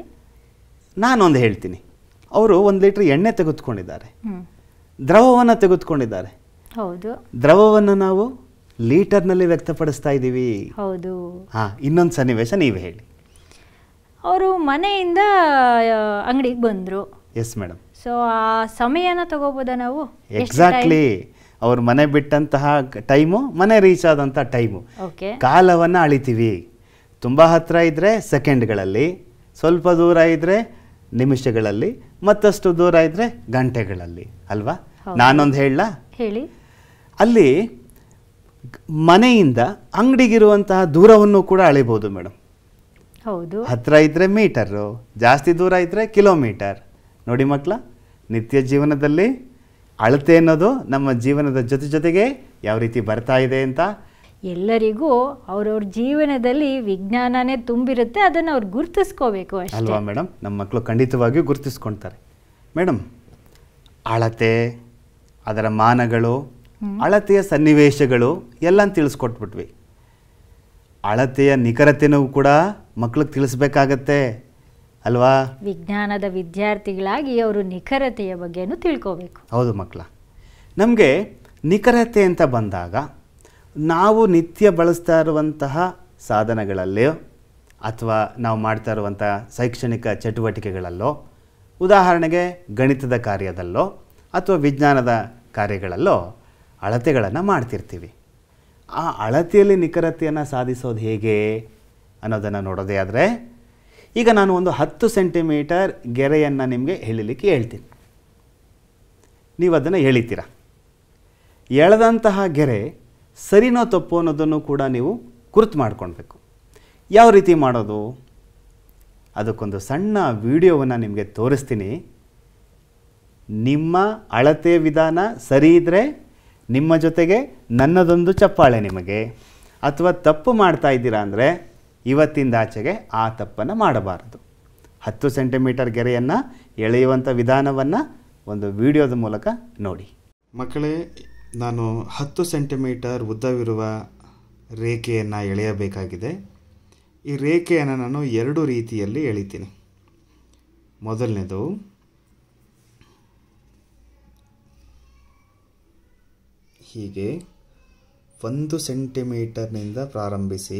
ನಾನೊಂದು ಹೇಳ್ತೀನಿ ಅವರು ಒಂದು ಲೀಟ್ರ್ ಎಣ್ಣೆ ತೆಗೆದುಕೊಂಡಿದ್ದಾರೆ ದ್ರವವನ್ನು ತೆಗೆದುಕೊಂಡಿದ್ದಾರೆ ಹೌದು ದ್ರವವನ್ನು ನಾವು ಲೀಟರ್ನಲ್ಲಿ ವ್ಯಕ್ತಪಡಿಸ್ತಾ ಇದ್ದೀವಿ ಹೌದು ಹಾಂ ಇನ್ನೊಂದು ಸನ್ನಿವೇಶ ನೀವು ಹೇಳಿ ಅವರು ಮನೆಯಿಂದ ಅಂಗಡಿಗೆ ಬಂದರು ಎಸ್ ಮೇಡಮ್ ಸೊ ಆ ಸಮಯನ ತಗೋಬೋದಾ ನಾವು ಎಕ್ಸಾಕ್ಟ್ಲಿ ಅವ್ರ ಮನೆ ಬಿಟ್ಟಂತಹ ಟೈಮು ಮನೆ ರೀಚ್ ಆದಂಥ ಟೈಮು ಕಾಲವನ್ನು ಅಳಿತೀವಿ ತುಂಬ ಹತ್ತಿರ ಇದ್ದರೆ ಸೆಕೆಂಡ್ಗಳಲ್ಲಿ ಸ್ವಲ್ಪ ದೂರ ಇದ್ದರೆ ನಿಮಿಷಗಳಲ್ಲಿ ಮತ್ತಷ್ಟು ದೂರ ಇದ್ದರೆ ಗಂಟೆಗಳಲ್ಲಿ ಅಲ್ವಾ ನಾನೊಂದು ಹೇಳ ಹೇಳಿ ಅಲ್ಲಿ ಮನೆಯಿಂದ ಅಂಗಡಿಗಿರುವಂತಹ ದೂರವನ್ನು ಕೂಡ ಅಳಿಬೋದು ಮೇಡಮ್ ಹೌದು ಹತ್ರ ಇದ್ರೆ ಮೀಟರು ಜಾಸ್ತಿ ದೂರ ಇದ್ರೆ ಕಿಲೋಮೀಟರ್ ನೋಡಿ ಮಕ್ಕಳ ನಿತ್ಯ ಜೀವನದಲ್ಲಿ ಅಳತೆ ಅನ್ನೋದು ನಮ್ಮ ಜೀವನದ ಜೊತೆ ಜೊತೆಗೆ ಯಾವ ರೀತಿ ಬರ್ತಾ ಇದೆ ಅಂತ ಎಲ್ಲರಿಗೂ ಅವ್ರವ್ರ ಜೀವನದಲ್ಲಿ ವಿಜ್ಞಾನನೇ ತುಂಬಿರುತ್ತೆ ಅದನ್ನು ಅವ್ರು ಗುರುತಿಸ್ಕೋಬೇಕು ಅಲ್ವಾ ಮೇಡಮ್ ನಮ್ಮ ಮಕ್ಕಳು ಖಂಡಿತವಾಗಿಯೂ ಗುರುತಿಸ್ಕೊಳ್ತಾರೆ ಮೇಡಮ್ ಅಳತೆ ಅದರ ಮಾನಗಳು ಅಳತೆಯ ಸನ್ನಿವೇಶಗಳು ಎಲ್ಲ ತಿಳಿಸ್ಕೊಟ್ಬಿಟ್ವಿ ಅಳತೆಯ ನಿಖರತೆನೂ ಕೂಡ ಮಕ್ಕಳಿಗೆ ತಿಳಿಸ್ಬೇಕಾಗತ್ತೆ ಅಲ್ವಾ ವಿಜ್ಞಾನದ ವಿದ್ಯಾರ್ಥಿಗಳಾಗಿ ಅವರು ನಿಖರತೆಯ ಬಗ್ಗೆನೂ ತಿಳ್ಕೋಬೇಕು ಹೌದು ಮಕ್ಕಳ ನಮಗೆ ನಿಖರತೆ ಅಂತ ಬಂದಾಗ ನಾವು ನಿತ್ಯ ಬಳಸ್ತಾ ಇರುವಂತಹ ಸಾಧನಗಳಲ್ಲೋ ಅಥವಾ ನಾವು ಮಾಡ್ತಾ ಇರುವಂಥ ಶೈಕ್ಷಣಿಕ ಚಟುವಟಿಕೆಗಳಲ್ಲೋ ಉದಾಹರಣೆಗೆ ಗಣಿತದ ಕಾರ್ಯದಲ್ಲೋ ಅಥವಾ ವಿಜ್ಞಾನದ ಕಾರ್ಯಗಳಲ್ಲೋ ಅಳತೆಗಳನ್ನು ಮಾಡ್ತಿರ್ತೀವಿ ಆ ಅಳತೆಯಲ್ಲಿ ನಿಖರತೆಯನ್ನು ಸಾಧಿಸೋದು ಹೇಗೆ ಅನ್ನೋದನ್ನು ನೋಡೋದೇ ಆದರೆ ಈಗ ನಾನು ಒಂದು ಹತ್ತು ಸೆಂಟಿಮೀಟರ್ ಗೆರೆಯನ್ನು ನಿಮಗೆ ಹೇಳಲಿಕ್ಕೆ ಹೇಳ್ತೀನಿ ನೀವು ಅದನ್ನು ಎಳಿತೀರ ಎಳೆದಂತಹ ಗೆರೆ ಸರಿನೋ ತಪ್ಪು ಅನ್ನೋದನ್ನು ಕೂಡ ನೀವು ಗುರುತು ಮಾಡ್ಕೊಳ್ಬೇಕು ಯಾವ ರೀತಿ ಮಾಡೋದು ಅದಕ್ಕೊಂದು ಸಣ್ಣ ವಿಡಿಯೋವನ್ನು ನಿಮಗೆ ತೋರಿಸ್ತೀನಿ ನಿಮ್ಮ ಅಳತೆ ವಿಧಾನ ಸರಿ ಇದ್ದರೆ ನಿಮ್ಮ ಜೊತೆಗೆ ನನ್ನದೊಂದು ಚಪ್ಪಾಳೆ ನಿಮಗೆ ಅಥವಾ ತಪ್ಪು ಮಾಡ್ತಾ ಇದ್ದೀರಾ ಅಂದರೆ ಇವತ್ತಿಂದ ಆಚೆಗೆ ಆ ತಪ್ಪನ್ನು ಮಾಡಬಾರದು ಹತ್ತು ಸೆಂಟಿಮೀಟರ್ ಗೆರೆಯನ್ನು ಎಳೆಯುವಂಥ ವಿಧಾನವನ್ನು ಒಂದು ವಿಡಿಯೋದ ಮೂಲಕ ನೋಡಿ ಮಕ್ಕಳೇ ನಾನು ಹತ್ತು ಸೆಂಟಿಮೀಟರ್ ಉದ್ದವಿರುವ ರೇಖೆಯನ್ನು ಎಳೆಯಬೇಕಾಗಿದೆ ಈ ರೇಖೆಯನ್ನು ನಾನು ಎರಡು ರೀತಿಯಲ್ಲಿ ಎಳಿತೀನಿ ಮೊದಲನೇದು ಹೀಗೆ ಒಂದು ಸೆಂಟಿಮೀಟರ್ನಿಂದ ಪ್ರಾರಂಭಿಸಿ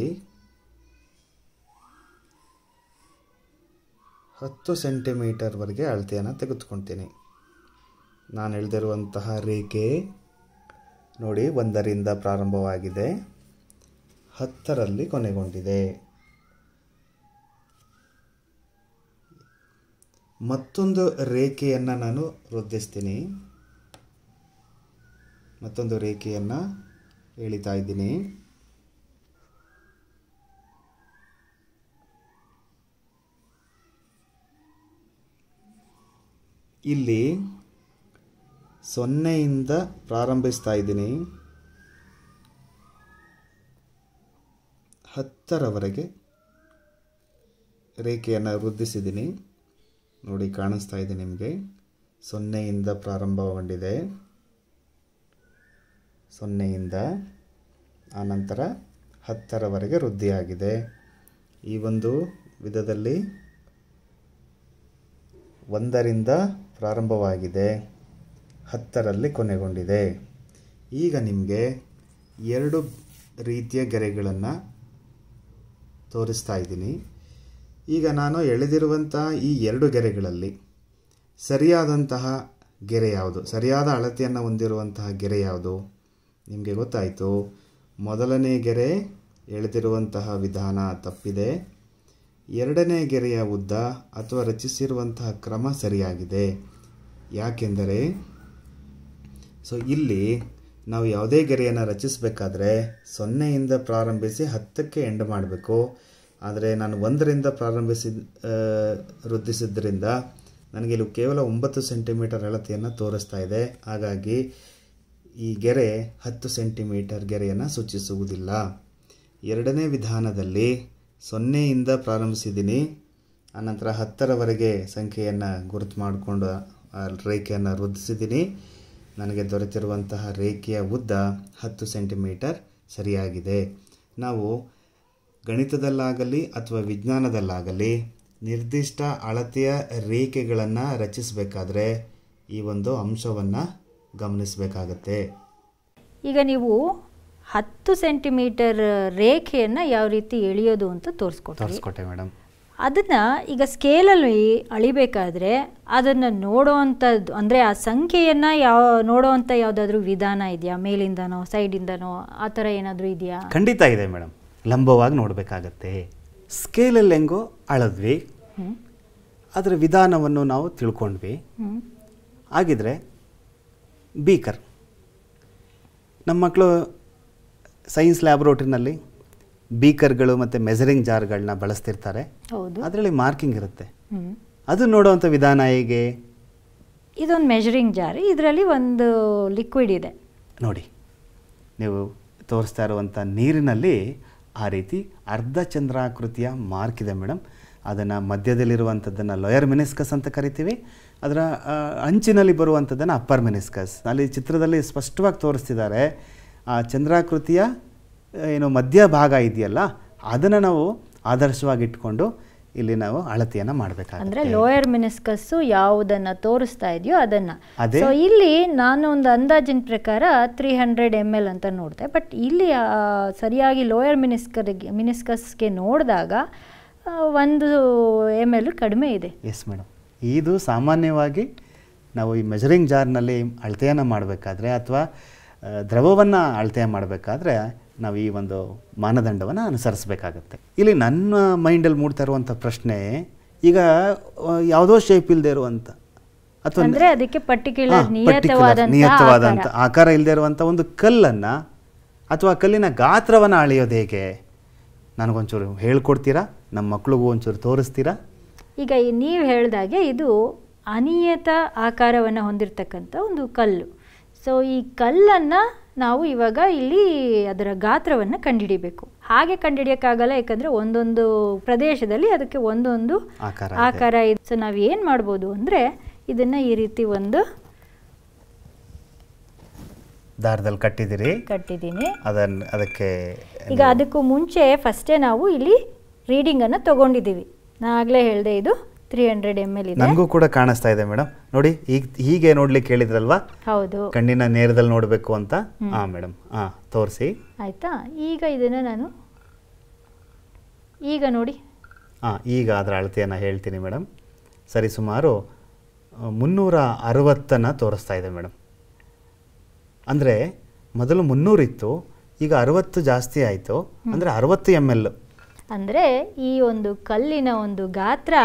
ಹತ್ತು ಸೆಂಟಿಮೀಟರ್ವರೆಗೆ ಅಳತೆಯನ್ನು ತೆಗೆದುಕೊಳ್ತೀನಿ ನಾನು ಎಳೆದಿರುವಂತಹ ರೇಖೆ ನೋಡಿ ಒಂದರಿಂದ ಪ್ರಾರಂಭವಾಗಿದೆ ಹತ್ತರಲ್ಲಿ ಕೊನೆಗೊಂಡಿದೆ ಮತ್ತೊಂದು ರೇಖೆಯನ್ನು ನಾನು ವೃದ್ಧಿಸ್ತೀನಿ ಮತ್ತೊಂದು ರೇಖೆಯನ್ನು ಎಳಿತಾ ಇದ್ದೀನಿ ಇಲ್ಲಿ ಸೊನ್ನೆಯಿಂದ ಪ್ರಾರಂಭಿಸ್ತಾ ಇದ್ದೀನಿ ಹತ್ತರವರೆಗೆ ರೇಖೆಯನ್ನು ವೃದ್ಧಿಸಿದ್ದೀನಿ ನೋಡಿ ಕಾಣಿಸ್ತಾ ಇದೆ ನಿಮಗೆ ಸೊನ್ನೆಯಿಂದ ಪ್ರಾರಂಭಗೊಂಡಿದೆ ಸೊನ್ನೆಯಿಂದ ಆನಂತರ ಹತ್ತರವರೆಗೆ ವೃದ್ಧಿಯಾಗಿದೆ ಈ ಒಂದು ವಿಧದಲ್ಲಿ ಒಂದರಿಂದ ಪ್ರಾರಂಭವಾಗಿದೆ ಹತ್ತರಲ್ಲಿ ಕೊನೆಗೊಂಡಿದೆ ಈಗ ನಿಮಗೆ ಎರಡು ರೀತಿಯ ಗೆರೆಗಳನ್ನು ತೋರಿಸ್ತಾ ಇದ್ದೀನಿ ಈಗ ನಾನು ಎಳೆದಿರುವಂತಹ ಈ ಎರಡು ಗೆರೆಗಳಲ್ಲಿ ಸರಿಯಾದಂತಹ ಗೆರೆ ಯಾವುದು ಸರಿಯಾದ ಅಳತೆಯನ್ನು ಹೊಂದಿರುವಂತಹ ಗೆರೆ ಯಾವುದು ನಿಮಗೆ ಗೊತ್ತಾಯಿತು ಮೊದಲನೇ ಗೆರೆ ಎಳೆದಿರುವಂತಹ ವಿಧಾನ ತಪ್ಪಿದೆ ಎರಡನೇ ಗೆರೆಯ ಉದ್ದ ಅಥವಾ ರಚಿಸಿರುವಂತಹ ಕ್ರಮ ಸರಿಯಾಗಿದೆ ಯಾಕೆಂದರೆ ಸೊ ಇಲ್ಲಿ ನಾವು ಯಾವುದೇ ಗೆರೆಯನ್ನು ರಚಿಸಬೇಕಾದ್ರೆ ಸೊನ್ನೆಯಿಂದ ಪ್ರಾರಂಭಿಸಿ ಹತ್ತಕ್ಕೆ ಎಂಡ್ ಮಾಡಬೇಕು ಆದರೆ ನಾನು ಒಂದರಿಂದ ಪ್ರಾರಂಭಿಸಿ ವೃದ್ಧಿಸಿದ್ದರಿಂದ ನನಗೆ ಇಲ್ಲಿ ಕೇವಲ ಒಂಬತ್ತು ಸೆಂಟಿಮೀಟರ್ ಅಳತೆಯನ್ನು ತೋರಿಸ್ತಾ ಇದೆ ಹಾಗಾಗಿ ಈ ಗೆರೆ ಹತ್ತು ಸೆಂಟಿಮೀಟರ್ ಗೆರೆಯನ್ನು ಸೂಚಿಸುವುದಿಲ್ಲ ಎರಡನೇ ವಿಧಾನದಲ್ಲಿ ಸೊನ್ನೆಯಿಂದ ಪ್ರಾರಂಭಿಸಿದ್ದೀನಿ ಆನಂತರ ಹತ್ತರವರೆಗೆ ಸಂಖ್ಯೆಯನ್ನು ಗುರುತು ಮಾಡಿಕೊಂಡು ರೇಖೆಯನ್ನು ವೃದ್ಧಿಸಿದ್ದೀನಿ ನನಗೆ ದೊರೆತಿರುವಂತಹ ರೇಖೆಯ ಉದ್ದ ಹತ್ತು ಸೆಂಟಿಮೀಟರ್ ಸರಿಯಾಗಿದೆ ನಾವು ಗಣಿತದಲ್ಲಾಗಲಿ ಅಥವಾ ವಿಜ್ಞಾನದಲ್ಲಾಗಲಿ ನಿರ್ದಿಷ್ಟ ಅಳತೆಯ ರೇಖೆಗಳನ್ನು ರಚಿಸಬೇಕಾದ್ರೆ ಈ ಒಂದು ಅಂಶವನ್ನು ಗಮನಿಸಬೇಕಾಗತ್ತೆ ಈಗ ನೀವು ಹತ್ತು ಸೆಂಟಿಮೀಟರ್ ರೇಖೆಯನ್ನು ಯಾವ ರೀತಿ ಎಳೆಯೋದು ಅಂತ ತೋರಿಸ್ಕೊಟ್ಟು ತೋರಿಸ್ಕೊಟ್ಟೆ ಮೇಡಮ್ ಅದನ್ನು ಈಗ ಸ್ಕೇಲಲ್ಲಿ ಅಳಿಬೇಕಾದ್ರೆ ಅದನ್ನು ನೋಡುವಂಥದ್ದು ಅಂದರೆ ಆ ಸಂಖ್ಯೆಯನ್ನು ಯಾವ ನೋಡೋವಂಥ ಯಾವುದಾದ್ರೂ ವಿಧಾನ ಇದೆಯಾ ಮೇಲಿಂದನೋ ಸೈಡಿಂದನೋ ಆ ಥರ ಏನಾದರೂ ಇದೆಯಾ ಖಂಡಿತ ಇದೆ ಮೇಡಮ್ ಲಂಬವಾಗಿ ನೋಡಬೇಕಾಗತ್ತೆ ಸ್ಕೇಲಲ್ಲಿ ಹೆಂಗೋ ಅಳದ್ವಿ ಅದರ ವಿಧಾನವನ್ನು ನಾವು ತಿಳ್ಕೊಂಡ್ವಿ ಹಾಗಿದ್ರೆ ಬೀಕರ್ ನಮ್ಮ ಮಕ್ಕಳು ಸೈನ್ಸ್ ಲ್ಯಾಬ್ರೋಟ್ರಿನಲ್ಲಿ ಬೀಕರ್ಗಳು ಮತ್ತು ಮೆಸರಿಂಗ್ ಜಾರ್ಗಳನ್ನ ಬಳಸ್ತಿರ್ತಾರೆ ಅದರಲ್ಲಿ ಮಾರ್ಕಿಂಗ್ ಇರುತ್ತೆ ಅದು ನೋಡುವಂಥ ವಿಧಾನ ಹೇಗೆ ಇದೊಂದು ಮೆಜರಿಂಗ್ ಜಾರ್ ಇದರಲ್ಲಿ ಒಂದು ಲಿಕ್ವಿಡ್ ಇದೆ ನೋಡಿ ನೀವು ತೋರಿಸ್ತಾ ಇರುವಂಥ ನೀರಿನಲ್ಲಿ ಆ ರೀತಿ ಅರ್ಧ ಚಂದ್ರಾಕೃತಿಯ ಮಾರ್ಕ್ ಇದೆ ಮೇಡಮ್ ಅದನ್ನು ಮಧ್ಯದಲ್ಲಿರುವಂಥದ್ದನ್ನು ಲೋಯರ್ ಮಿನಿಸ್ಕಸ್ ಅಂತ ಕರಿತೀವಿ ಅದರ ಅಂಚಿನಲ್ಲಿ ಬರುವಂಥದ್ದನ್ನು ಅಪ್ಪರ್ ಮೆನಿಸ್ಕಸ್ ಅಲ್ಲಿ ಚಿತ್ರದಲ್ಲಿ ಸ್ಪಷ್ಟವಾಗಿ ತೋರಿಸ್ತಿದ್ದಾರೆ ಆ ಚಂದ್ರಾಕೃತಿಯ ಏನು ಮಧ್ಯ ಭಾಗ ಇದೆಯಲ್ಲ ಅದನ್ನು ನಾವು ಆದರ್ಶವಾಗಿ ಇಟ್ಕೊಂಡು ಇಲ್ಲಿ ನಾವು ಅಳತೆಯನ್ನು ಮಾಡಬೇಕಾಗುತ್ತೆ ಅಂದ್ರೆ ಲೋಯರ್ ಮಿನಿಸ್ಕಸ್ ಯಾವುದನ್ನ ತೋರಿಸ್ತಾ ಇದೆಯೋ ಅದನ್ನ ಸೊ ಇಲ್ಲಿ ನಾನು ಒಂದು ಅಂದಾಜಿನ ಪ್ರಕಾರ ತ್ರೀ ಹಂಡ್ರೆಡ್ ಎಮ್ ಎಲ್ ಅಂತ ನೋಡಿದೆ ಬಟ್ ಇಲ್ಲಿ ಸರಿಯಾಗಿ ಲೋಯರ್ ಮಿನಿಸ್ಕರ್ಗೆ ಮಿನಿಸ್ಕಸ್ಗೆ ನೋಡಿದಾಗ ಒಂದು ಎಮ್ ಎಲ್ ಕಡಿಮೆ ಇದೆ ಎಸ್ ಮೇಡಮ್ ಇದು ಸಾಮಾನ್ಯವಾಗಿ ನಾವು ಈ ಮೆಜರಿಂಗ್ ಜಾರ್ನಲ್ಲಿ ಅಳತೆಯನ್ನು ಮಾಡಬೇಕಾದ್ರೆ ಅಥವಾ ದ್ರವವನ್ನು ಅಳತೆ ಮಾಡಬೇಕಾದ್ರೆ ನಾವು ಈ ಒಂದು ಮಾನದಂಡವನ್ನು ಅನುಸರಿಸಬೇಕಾಗತ್ತೆ ಇಲ್ಲಿ ನನ್ನ ಮೈಂಡಲ್ಲಿ ಮೂಡ್ತಾ ಇರುವಂಥ ಪ್ರಶ್ನೆ ಈಗ ಯಾವುದೋ ಶೇಪ್ ಇಲ್ಲದೆ ಇರುವಂಥ ಅಥವಾ ಅದಕ್ಕೆ ಪರ್ಟಿಕ್ಯುಲರ್ ನಿಯತವಾದಂಥ ಆಕಾರ ಇಲ್ಲದೆ ಇರುವಂಥ ಒಂದು ಕಲ್ಲನ್ನು ಅಥವಾ ಕಲ್ಲಿನ ಗಾತ್ರವನ್ನು ಅಳೆಯೋದು ಹೇಗೆ ನನಗೊಂಚೂರು ಹೇಳ್ಕೊಡ್ತೀರಾ ನಮ್ಮ ಮಕ್ಳಿಗೂ ಒಂಚೂರು ತೋರಿಸ್ತೀರಾ ಈಗ ನೀವು ಹೇಳ್ದಾಗೆ ಇದು ಅನಿಯತ ಆಕಾರವನ್ನು ಹೊಂದಿರತಕ್ಕಂಥ ಒಂದು ಕಲ್ಲು ಸೊ ಈ ಕಲ್ಲನ್ನು ನಾವು ಇವಾಗ ಇಲ್ಲಿ ಅದರ ಗಾತ್ರವನ್ನು ಕಂಡುಹಿಡಿಬೇಕು ಹಾಗೆ ಕಂಡುಹಿಡಿಯೋಕ್ಕಾಗಲ್ಲ ಯಾಕಂದರೆ ಒಂದೊಂದು ಪ್ರದೇಶದಲ್ಲಿ ಅದಕ್ಕೆ ಒಂದೊಂದು ಆಕಾರ ಇದೆ ಸೊ ನಾವು ಏನು ಮಾಡ್ಬೋದು ಅಂದರೆ ಇದನ್ನು ಈ ರೀತಿ ಒಂದು ದಾರದಲ್ಲಿ ಕಟ್ಟಿದ್ದೀರಿ ಕಟ್ಟಿದ್ದೀನಿ ಅದನ್ನು ಅದಕ್ಕೆ ಈಗ ಅದಕ್ಕೂ ಮುಂಚೆ ಫಸ್ಟೇ ನಾವು ಇಲ್ಲಿ ರೀಡಿಂಗನ್ನು ತಗೊಂಡಿದ್ದೀವಿ ನಾನು ಆಗಲೇ ಹೇಳಿದೆ ಇದು ತ್ರೀ ಹಂಡ್ರೆಡ್ ಎಮ್ ಎಲ್ ನನಗೂ ಕೂಡ ಕಾಣಿಸ್ತಾ ಇದೆ ಮೇಡಮ್ ನೋಡಿ ಈಗ ಹೀಗೆ ನೋಡ್ಲಿಕ್ಕೆ ಹೇಳಿದ್ರಲ್ವಾ ಹೌದು ಕಣ್ಣಿನ ನೇರದಲ್ಲಿ ನೋಡಬೇಕು ಅಂತ ಹಾ ಮೇಡಮ್ ಹಾ ತೋರಿಸಿ ಆಯ್ತಾ ಈಗ ಇದನ್ನು ನಾನು ಈಗ ನೋಡಿ ಹಾ ಈಗ ಅದರ ಅಳತೆಯನ್ನು ಹೇಳ್ತೀನಿ ಮೇಡಮ್ ಸರಿ ಸುಮಾರು ಮುನ್ನೂರ ಅರವತ್ತನ್ನು ತೋರಿಸ್ತಾ ಇದೆ ಮೇಡಮ್ ಅಂದರೆ ಮೊದಲು ಮುನ್ನೂರಿತ್ತು ಈಗ ಅರವತ್ತು ಜಾಸ್ತಿ ಆಯಿತು ಅಂದರೆ ಅರವತ್ತು ಎಮ್ ಎಲ್ ಅಂದರೆ ಈ ಒಂದು ಕಲ್ಲಿನ ಒಂದು ಗಾತ್ರ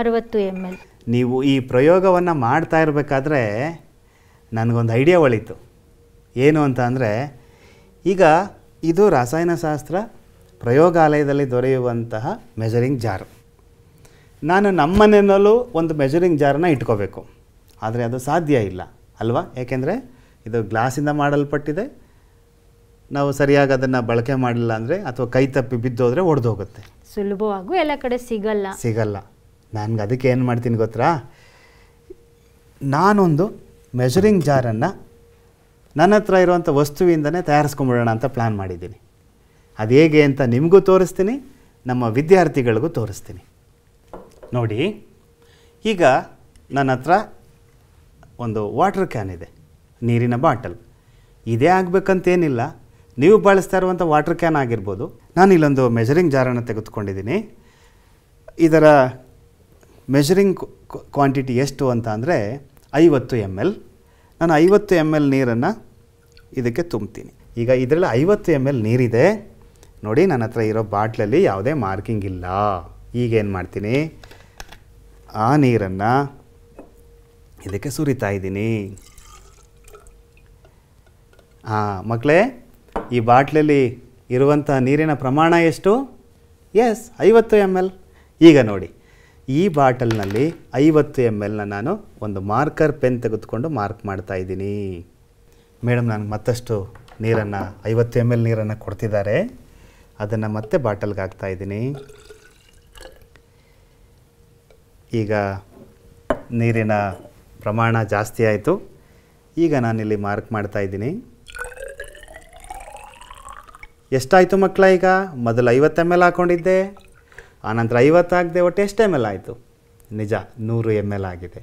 ಅರವತ್ತು ಎಮ್ ಎಲ್ ನೀವು ಈ ಪ್ರಯೋಗವನ್ನು ಮಾಡ್ತಾ ಇರಬೇಕಾದ್ರೆ ನನಗೊಂದು ಐಡಿಯಾ ಒಳಿತು ಏನು ಅಂತ ಅಂದರೆ ಈಗ ಇದು ರಾಸಾಯನಶಾಸ್ತ್ರ ಪ್ರಯೋಗಾಲಯದಲ್ಲಿ ದೊರೆಯುವಂತಹ ಮೆಜರಿಂಗ್ ಜಾರ್ ನಾನು ನಮ್ಮನೆಯಲ್ಲೂ ಒಂದು ಮೆಜರಿಂಗ್ ಜಾರನ್ನ ಇಟ್ಕೋಬೇಕು ಆದರೆ ಅದು ಸಾಧ್ಯ ಇಲ್ಲ ಅಲ್ವಾ ಏಕೆಂದರೆ ಇದು ಗ್ಲಾಸಿಂದ ಮಾಡಲ್ಪಟ್ಟಿದೆ ನಾವು ಸರಿಯಾಗಿ ಅದನ್ನು ಬಳಕೆ ಮಾಡಿಲ್ಲ ಅಂದರೆ ಅಥವಾ ಕೈ ತಪ್ಪಿ ಬಿದ್ದೋದ್ರೆ ಹೋಗುತ್ತೆ ಸುಲಭವಾಗೂ ಎಲ್ಲ ಕಡೆ ಸಿಗಲ್ಲ ಸಿಗಲ್ಲ ನನಗೆ ಅದಕ್ಕೆ ಏನು ಮಾಡ್ತೀನಿ ಗೊತ್ತಾ ನಾನೊಂದು ಮೆಷರಿಂಗ್ ಜಾರನ್ನು ನನ್ನ ಹತ್ರ ಇರುವಂಥ ವಸ್ತುವಿಂದನೇ ತಯಾರಿಸ್ಕೊಂಬಿಡೋಣ ಅಂತ ಪ್ಲ್ಯಾನ್ ಮಾಡಿದ್ದೀನಿ ಅದು ಹೇಗೆ ಅಂತ ನಿಮಗೂ ತೋರಿಸ್ತೀನಿ ನಮ್ಮ ವಿದ್ಯಾರ್ಥಿಗಳಿಗೂ ತೋರಿಸ್ತೀನಿ ನೋಡಿ ಈಗ ನನ್ನ ಹತ್ರ ಒಂದು ವಾಟರ್ ಕ್ಯಾನ್ ಇದೆ ನೀರಿನ ಬಾಟಲ್ ಇದೇ ಆಗಬೇಕಂತೇನಿಲ್ಲ ನೀವು ಬಳಸ್ತಾ ಇರುವಂಥ ವಾಟರ್ ಕ್ಯಾನ್ ಆಗಿರ್ಬೋದು ನಾನು ಇಲ್ಲೊಂದು ಮೆಜರಿಂಗ್ ಜಾರನ್ನು ತೆಗೆದುಕೊಂಡಿದ್ದೀನಿ ಇದರ ಮೆಜರಿಂಗ್ ಕ್ವಾಂಟಿಟಿ ಎಷ್ಟು ಅಂತ ಅಂದರೆ ಐವತ್ತು ಎಮ್ ಎಲ್ ನಾನು ಐವತ್ತು ಎಮ್ ಎಲ್ ನೀರನ್ನು ಇದಕ್ಕೆ ತುಂಬ್ತೀನಿ ಈಗ ಇದರಲ್ಲಿ ಐವತ್ತು ಎಮ್ ಎಲ್ ನೀರಿದೆ ನೋಡಿ ನನ್ನ ಹತ್ರ ಇರೋ ಬಾಟ್ಲಲ್ಲಿ ಯಾವುದೇ ಮಾರ್ಕಿಂಗ್ ಇಲ್ಲ ಈಗೇನು ಮಾಡ್ತೀನಿ ಆ ನೀರನ್ನು ಇದಕ್ಕೆ ಸುರಿತಾ ಇದ್ದೀನಿ ಹಾಂ ಮಕ್ಕಳೇ ಈ ಬಾಟ್ಲಲ್ಲಿ ಇರುವಂತಹ ನೀರಿನ ಪ್ರಮಾಣ ಎಷ್ಟು ಎಸ್ ಐವತ್ತು ಎಮ್ ಎಲ್ ಈಗ ನೋಡಿ ಈ ಬಾಟಲ್ನಲ್ಲಿ ಐವತ್ತು ಎಮ್ ಎಲ್ನ ನಾನು ಒಂದು ಮಾರ್ಕರ್ ಪೆನ್ ತೆಗೆದುಕೊಂಡು ಮಾರ್ಕ್ ಮಾಡ್ತಾ ಇದ್ದೀನಿ ಮೇಡಮ್ ನನಗೆ ಮತ್ತಷ್ಟು ನೀರನ್ನು ಐವತ್ತು ಎಮ್ ಎಲ್ ನೀರನ್ನು ಕೊಡ್ತಿದ್ದಾರೆ ಅದನ್ನು ಮತ್ತೆ ಬಾಟಲ್ಗೆ ಹಾಕ್ತಾ ಇದ್ದೀನಿ ಈಗ ನೀರಿನ ಪ್ರಮಾಣ ಜಾಸ್ತಿ ಆಯಿತು ಈಗ ನಾನಿಲ್ಲಿ ಮಾರ್ಕ್ ಮಾಡ್ತಾ ಇದ್ದೀನಿ ಎಷ್ಟಾಯಿತು ಮಕ್ಕಳ ಈಗ ಮೊದಲು ಐವತ್ತು ಎಮ್ ಎಲ್ ಹಾಕ್ಕೊಂಡಿದ್ದೆ ಆನಂತರ ಐವತ್ತು ಆಗದೆ ಒಟ್ಟು ಎಷ್ಟು ಎಮ್ ಎಲ್ ಆಯಿತು ನಿಜ ನೂರು ಎಮ್ ಎಲ್ ಆಗಿದೆ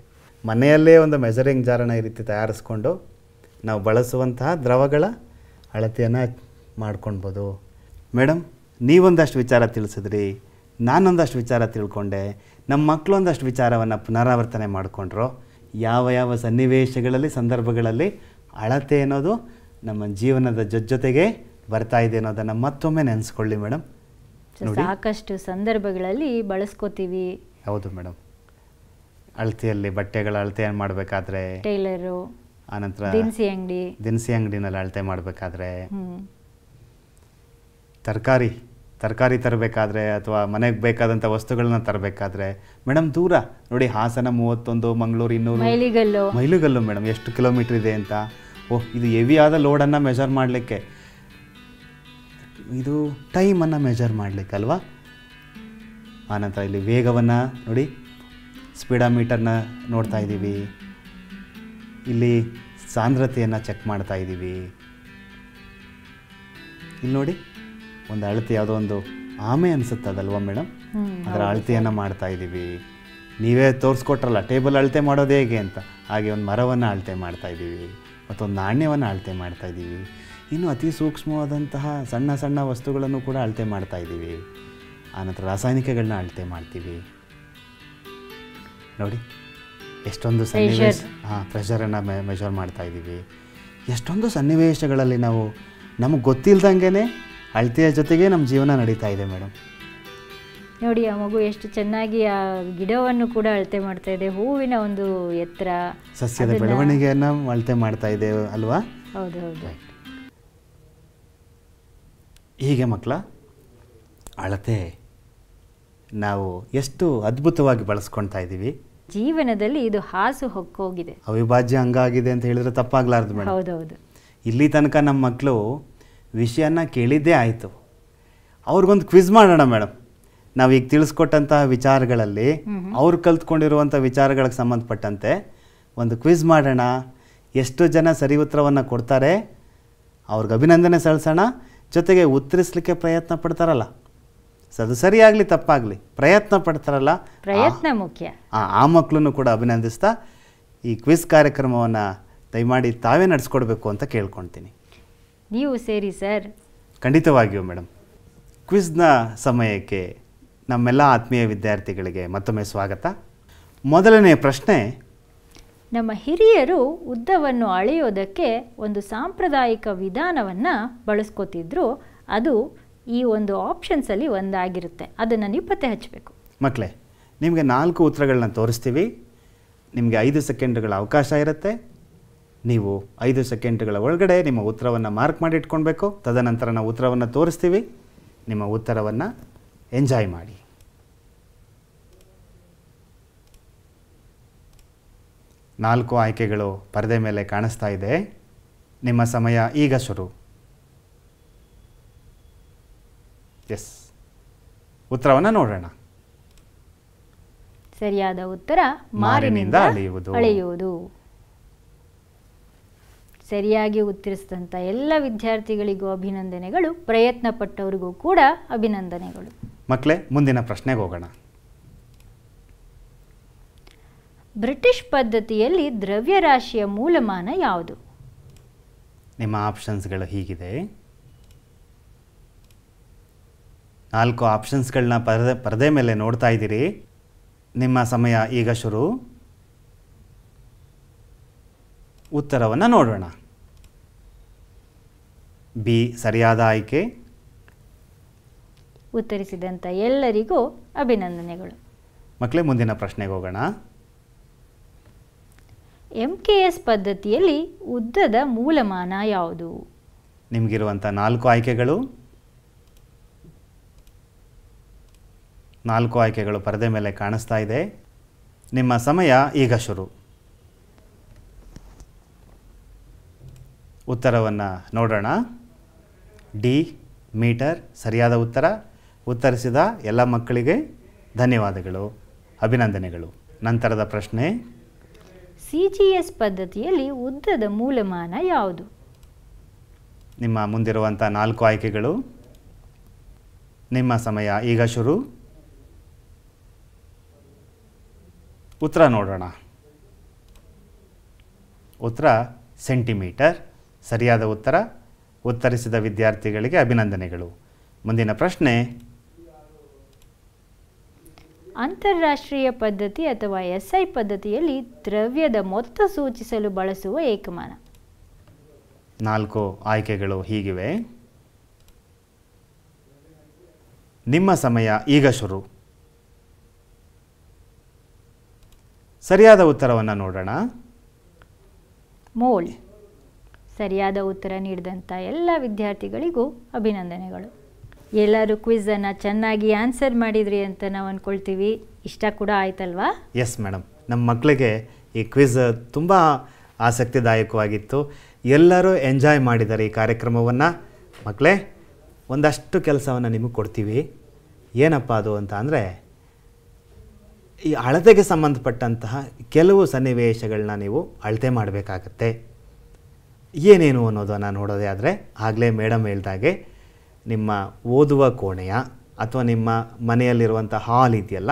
ಮನೆಯಲ್ಲೇ ಒಂದು ಮೆಜರಿಂಗ್ ಜಾರನ ಈ ರೀತಿ ತಯಾರಿಸ್ಕೊಂಡು ನಾವು ಬಳಸುವಂತಹ ದ್ರವಗಳ ಅಳತೆಯನ್ನು ಮಾಡ್ಕೊಳ್ಬೋದು ಮೇಡಮ್ ನೀವೊಂದಷ್ಟು ವಿಚಾರ ತಿಳಿಸಿದ್ರಿ ನಾನೊಂದಷ್ಟು ವಿಚಾರ ತಿಳ್ಕೊಂಡೆ ನಮ್ಮ ಮಕ್ಕಳು ಒಂದಷ್ಟು ವಿಚಾರವನ್ನು ಪುನರಾವರ್ತನೆ ಮಾಡಿಕೊಂಡ್ರು ಯಾವ ಯಾವ ಸನ್ನಿವೇಶಗಳಲ್ಲಿ ಸಂದರ್ಭಗಳಲ್ಲಿ ಅಳತೆ ಅನ್ನೋದು ನಮ್ಮ ಜೀವನದ ಜೊತೆಗೆ ಬರ್ತಾ ಇದೆ ಅನ್ನೋದನ್ನ ಮತ್ತೊಮ್ಮೆ ನೆನೆಸ್ಕೊಳ್ಳಿ ಮೇಡಮ್ ಸಾಕಷ್ಟು ಸಂದರ್ಭಗಳಲ್ಲಿ ಬಳಸ್ಕೋತೀವಿ ಹೌದು ಮೇಡಮ್ ಅಳತೆಯಲ್ಲಿ ಬಟ್ಟೆಗಳ ಅಳತೆ ಮಾಡಬೇಕಾದ್ರೆ ಟೈಲರು ಆನಂತರ ದಿನಸಿ ಅಂಗಡಿ ದಿನಸಿ ಅಂಗಡಿನಲ್ಲಿ ಅಳತೆ ಮಾಡಬೇಕಾದ್ರೆ ತರಕಾರಿ ತರಕಾರಿ ತರಬೇಕಾದ್ರೆ ಅಥವಾ ಮನೆಗೆ ಬೇಕಾದಂಥ ವಸ್ತುಗಳನ್ನ ತರಬೇಕಾದ್ರೆ ಮೇಡಮ್ ದೂರ ನೋಡಿ ಹಾಸನ ಮೂವತ್ತೊಂದು ಮಂಗಳೂರು ಇನ್ನೂರು ಮೈಲಿಗಲ್ಲು ಮೈಲಿಗಲ್ಲು ಮೇಡಮ್ ಎಷ್ಟು ಕಿಲೋಮೀಟರ್ ಇದೆ ಅಂತ ಓಹ್ ಇದು ಹೆವಿ ಆದ ಲೋಡನ್ನು ಮೆಜರ್ ಮಾಡಲಿಕ್ಕೆ ಇದು ಟೈಮನ್ನು ಮೆಜರ್ ಮಾಡಲಿಕ್ಕಲ್ವಾ ಆನಂತರ ಇಲ್ಲಿ ವೇಗವನ್ನು ನೋಡಿ ಸ್ಪೀಡಾಮೀಟರ್ನ ನೋಡ್ತಾ ಇದ್ದೀವಿ ಇಲ್ಲಿ ಸಾಂದ್ರತೆಯನ್ನು ಚೆಕ್ ಮಾಡ್ತಾ ಇದ್ದೀವಿ ಇಲ್ಲಿ ನೋಡಿ ಒಂದು ಅಳತೆ ಯಾವುದೋ ಒಂದು ಆಮೆ ಅನಿಸುತ್ತದಲ್ವ ಮೇಡಮ್ ಅದರ ಅಳತೆಯನ್ನು ಮಾಡ್ತಾ ಇದ್ದೀವಿ ನೀವೇ ತೋರಿಸ್ಕೊಟ್ರಲ್ಲ ಟೇಬಲ್ ಅಳತೆ ಮಾಡೋದು ಹೇಗೆ ಅಂತ ಹಾಗೆ ಒಂದು ಮರವನ್ನು ಅಳತೆ ಮಾಡ್ತಾ ಇದ್ದೀವಿ ಮತ್ತೊಂದು ನಾಣ್ಯವನ್ನು ಅಳತೆ ಮಾಡ್ತಾ ಇದ್ದೀವಿ ಇನ್ನು ಅತಿ ಸೂಕ್ಷ್ಮವಾದಂತಹ ಸಣ್ಣ ಸಣ್ಣ ವಸ್ತುಗಳನ್ನು ಕೂಡ ಅಳತೆ ಮಾಡ್ತಾ ಇದ್ದೀವಿ ಆನಂತರ ರಾಸಾಯನಿಕಗಳನ್ನ ಅಳತೆ ಮಾಡ್ತೀವಿ ನೋಡಿ ಎಷ್ಟೊಂದು ಸನ್ನಿವೇಶ ಹಾಂ ಪ್ರೆಷರನ್ನು ಮೆ ಮೆಷರ್ ಮಾಡ್ತಾ ಇದ್ದೀವಿ ಎಷ್ಟೊಂದು ಸನ್ನಿವೇಶಗಳಲ್ಲಿ ನಾವು ನಮಗೆ ಗೊತ್ತಿಲ್ಲದಂಗೆ ಅಳತೆಯ ಜೊತೆಗೆ ನಮ್ಮ ಜೀವನ ನಡೀತಾ ಇದೆ ಮೇಡಮ್ ನೋಡಿ ಆ ಮಗು ಎಷ್ಟು ಚೆನ್ನಾಗಿ ಆ ಗಿಡವನ್ನು ಕೂಡ ಅಳತೆ ಮಾಡ್ತಾ ಇದೆ ಹೂವಿನ ಒಂದು ಎತ್ತರ ಸಸ್ಯದ ಬೆಳವಣಿಗೆಯನ್ನು ಅಳತೆ ಮಾಡ್ತಾ ಇದೆ ಅಲ್ವಾ ಹೌದು ಹೌದು ಹೀಗೆ ಮಕ್ಕಳ ಅಳತೆ ನಾವು ಎಷ್ಟು ಅದ್ಭುತವಾಗಿ ಬಳಸ್ಕೊಳ್ತಾ ಇದ್ದೀವಿ ಜೀವನದಲ್ಲಿ ಇದು ಹಾಸು ಹೊಕ್ಕೋಗಿದೆ ಅವಿಭಾಜ್ಯ ಅಂಗ ಆಗಿದೆ ಅಂತ ಹೇಳಿದ್ರೆ ತಪ್ಪಾಗ್ಲಾರ್ದು ಮೇಡಮ್ ಹೌದೌದು ಇಲ್ಲಿ ತನಕ ನಮ್ಮ ಮಕ್ಕಳು ವಿಷಯನ ಕೇಳಿದ್ದೇ ಆಯಿತು ಅವ್ರಿಗೊಂದು ಕ್ವಿಜ್ ಮಾಡೋಣ ಮೇಡಮ್ ನಾವು ಈಗ ತಿಳಿಸ್ಕೊಟ್ಟಂತಹ ವಿಚಾರಗಳಲ್ಲಿ ಅವ್ರು ಕಲ್ತ್ಕೊಂಡಿರುವಂಥ ವಿಚಾರಗಳಿಗೆ ಸಂಬಂಧಪಟ್ಟಂತೆ ಒಂದು ಕ್ವಿಜ್ ಮಾಡೋಣ ಎಷ್ಟು ಜನ ಸರಿ ಉತ್ತರವನ್ನು ಕೊಡ್ತಾರೆ ಅವ್ರಿಗೆ ಅಭಿನಂದನೆ ಸಲ್ಲಿಸೋಣ ಜೊತೆಗೆ ಉತ್ತರಿಸಲಿಕ್ಕೆ ಪ್ರಯತ್ನ ಪಡ್ತಾರಲ್ಲ ಅದು ಸರಿಯಾಗಲಿ ತಪ್ಪಾಗಲಿ ಪ್ರಯತ್ನ ಪಡ್ತಾರಲ್ಲ ಪ್ರಯತ್ನ ಮುಖ್ಯ ಆ ಮಕ್ಕಳನ್ನು ಕೂಡ ಅಭಿನಂದಿಸ್ತಾ ಈ ಕ್ವಿಸ್ ಕಾರ್ಯಕ್ರಮವನ್ನು ದಯಮಾಡಿ ತಾವೇ ನಡೆಸ್ಕೊಡ್ಬೇಕು ಅಂತ ಕೇಳ್ಕೊಳ್ತೀನಿ ನೀವು ಸೇರಿ ಸರ್ ಖಂಡಿತವಾಗಿಯೂ ಮೇಡಮ್ ಕ್ವಿಸ್ನ ಸಮಯಕ್ಕೆ ನಮ್ಮೆಲ್ಲ ಆತ್ಮೀಯ ವಿದ್ಯಾರ್ಥಿಗಳಿಗೆ ಮತ್ತೊಮ್ಮೆ ಸ್ವಾಗತ ಮೊದಲನೇ ಪ್ರಶ್ನೆ ನಮ್ಮ ಹಿರಿಯರು ಉದ್ದವನ್ನು ಅಳೆಯೋದಕ್ಕೆ ಒಂದು ಸಾಂಪ್ರದಾಯಿಕ ವಿಧಾನವನ್ನು ಬಳಸ್ಕೊತಿದ್ರು ಅದು ಈ ಒಂದು ಆಪ್ಷನ್ಸಲ್ಲಿ ಒಂದಾಗಿರುತ್ತೆ ಅದನ್ನು ನೀವು ಪತ್ತೆ ಹಚ್ಚಬೇಕು ಮಕ್ಕಳೇ ನಿಮಗೆ ನಾಲ್ಕು ಉತ್ತರಗಳನ್ನ ತೋರಿಸ್ತೀವಿ ನಿಮಗೆ ಐದು ಸೆಕೆಂಡ್ಗಳ ಅವಕಾಶ ಇರುತ್ತೆ ನೀವು ಐದು ಸೆಕೆಂಡ್ಗಳ ಒಳಗಡೆ ನಿಮ್ಮ ಉತ್ತರವನ್ನು ಮಾರ್ಕ್ ಮಾಡಿ ತದನಂತರ ನಾವು ಉತ್ತರವನ್ನು ತೋರಿಸ್ತೀವಿ ನಿಮ್ಮ ಉತ್ತರವನ್ನು ಎಂಜಾಯ್ ಮಾಡಿ ನಾಲ್ಕು ಆಯ್ಕೆಗಳು ಪರದೆ ಮೇಲೆ ಕಾಣಿಸ್ತಾ ಇದೆ ನಿಮ್ಮ ಸಮಯ ಈಗ ಶುರು ಎಸ್ ಉತ್ತರವನ್ನು ನೋಡೋಣ ಸರಿಯಾದ ಉತ್ತರ ಮಾರಿನಿಂದ ಅಳೆಯುವುದು ಅಳೆಯುವುದು ಸರಿಯಾಗಿ ಉತ್ತರಿಸಿದಂಥ ಎಲ್ಲ ವಿದ್ಯಾರ್ಥಿಗಳಿಗೂ ಅಭಿನಂದನೆಗಳು ಪ್ರಯತ್ನ ಪಟ್ಟವರಿಗೂ ಕೂಡ ಅಭಿನಂದನೆಗಳು ಮಕ್ಕಳೇ ಮುಂದಿನ ಪ್ರಶ್ನೆಗೆ ಹೋಗೋಣ ಬ್ರಿಟಿಷ್ ಪದ್ಧತಿಯಲ್ಲಿ ದ್ರವ್ಯರಾಶಿಯ ಮೂಲಮಾನ ಯಾವುದು ನಿಮ್ಮ ಆಪ್ಷನ್ಸ್ಗಳು ಹೀಗಿದೆ ನಾಲ್ಕು ಆಪ್ಷನ್ಸ್ಗಳನ್ನ ಪರದೆ ಪರದೆ ಮೇಲೆ ನೋಡ್ತಾ ಇದ್ದೀರಿ ನಿಮ್ಮ ಸಮಯ ಈಗ ಶುರು ಉತ್ತರವನ್ನು ನೋಡೋಣ ಬಿ ಸರಿಯಾದ ಆಯ್ಕೆ ಉತ್ತರಿಸಿದಂಥ ಎಲ್ಲರಿಗೂ ಅಭಿನಂದನೆಗಳು ಮಕ್ಕಳೇ ಮುಂದಿನ ಪ್ರಶ್ನೆಗೆ ಹೋಗೋಣ ಎಂ ಕೆ ಎಸ್ ಪದ್ಧತಿಯಲ್ಲಿ ಉದ್ದದ ಮೂಲಮಾನ ಯಾವುದು ನಿಮಗಿರುವಂಥ ನಾಲ್ಕು ಆಯ್ಕೆಗಳು ನಾಲ್ಕು ಆಯ್ಕೆಗಳು ಪರದೆ ಮೇಲೆ ಕಾಣಿಸ್ತಾ ಇದೆ ನಿಮ್ಮ ಸಮಯ ಈಗ ಶುರು ಉತ್ತರವನ್ನು ನೋಡೋಣ ಡಿ ಮೀಟರ್ ಸರಿಯಾದ ಉತ್ತರ ಉತ್ತರಿಸಿದ ಎಲ್ಲ ಮಕ್ಕಳಿಗೆ ಧನ್ಯವಾದಗಳು ಅಭಿನಂದನೆಗಳು ನಂತರದ ಪ್ರಶ್ನೆ ಸಿ ಜಿ ಎಸ್ ಪದ್ಧತಿಯಲ್ಲಿ ಉದ್ದದ ಮೂಲಮಾನ ಯಾವುದು ನಿಮ್ಮ ಮುಂದಿರುವಂಥ ನಾಲ್ಕು ಆಯ್ಕೆಗಳು ನಿಮ್ಮ ಸಮಯ ಈಗ ಶುರು ಉತ್ತರ ನೋಡೋಣ ಉತ್ತರ ಸೆಂಟಿಮೀಟರ್ ಸರಿಯಾದ ಉತ್ತರ ಉತ್ತರಿಸಿದ ವಿದ್ಯಾರ್ಥಿಗಳಿಗೆ ಅಭಿನಂದನೆಗಳು ಮುಂದಿನ ಪ್ರಶ್ನೆ ಅಂತಾರಾಷ್ಟ್ರೀಯ ಪದ್ಧತಿ ಅಥವಾ ಐ ಪದ್ಧತಿಯಲ್ಲಿ ದ್ರವ್ಯದ ಮೊತ್ತ ಸೂಚಿಸಲು ಬಳಸುವ ಏಕಮಾನ ನಾಲ್ಕು ಆಯ್ಕೆಗಳು ಹೀಗಿವೆ ನಿಮ್ಮ ಸಮಯ ಈಗ ಶುರು ಸರಿಯಾದ ಉತ್ತರವನ್ನು ನೋಡೋಣ ಮೋಲ್ ಸರಿಯಾದ ಉತ್ತರ ನೀಡಿದಂಥ ಎಲ್ಲ ವಿದ್ಯಾರ್ಥಿಗಳಿಗೂ ಅಭಿನಂದನೆಗಳು ಎಲ್ಲರೂ ಕ್ವಿಝನ್ನು ಚೆನ್ನಾಗಿ ಆನ್ಸರ್ ಮಾಡಿದ್ರಿ ಅಂತ ನಾವು ಅಂದ್ಕೊಳ್ತೀವಿ ಇಷ್ಟ ಕೂಡ ಆಯ್ತಲ್ವಾ ಎಸ್ ಮೇಡಮ್ ನಮ್ಮ ಮಕ್ಕಳಿಗೆ ಈ ಕ್ವಿಝ್ ತುಂಬ ಆಸಕ್ತಿದಾಯಕವಾಗಿತ್ತು ಎಲ್ಲರೂ ಎಂಜಾಯ್ ಮಾಡಿದ್ದಾರೆ ಈ ಕಾರ್ಯಕ್ರಮವನ್ನು ಮಕ್ಕಳೇ ಒಂದಷ್ಟು ಕೆಲಸವನ್ನು ನಿಮಗೆ ಕೊಡ್ತೀವಿ ಏನಪ್ಪ ಅದು ಅಂತ ಅಂದರೆ ಈ ಅಳತೆಗೆ ಸಂಬಂಧಪಟ್ಟಂತಹ ಕೆಲವು ಸನ್ನಿವೇಶಗಳನ್ನ ನೀವು ಅಳತೆ ಮಾಡಬೇಕಾಗತ್ತೆ ಏನೇನು ಅನ್ನೋದನ್ನು ನೋಡೋದೇ ಆದರೆ ಆಗಲೇ ಮೇಡಮ್ ಹೇಳ್ದಾಗೆ ನಿಮ್ಮ ಓದುವ ಕೋಣೆಯ ಅಥವಾ ನಿಮ್ಮ ಮನೆಯಲ್ಲಿರುವಂಥ ಹಾಲ್ ಇದೆಯಲ್ಲ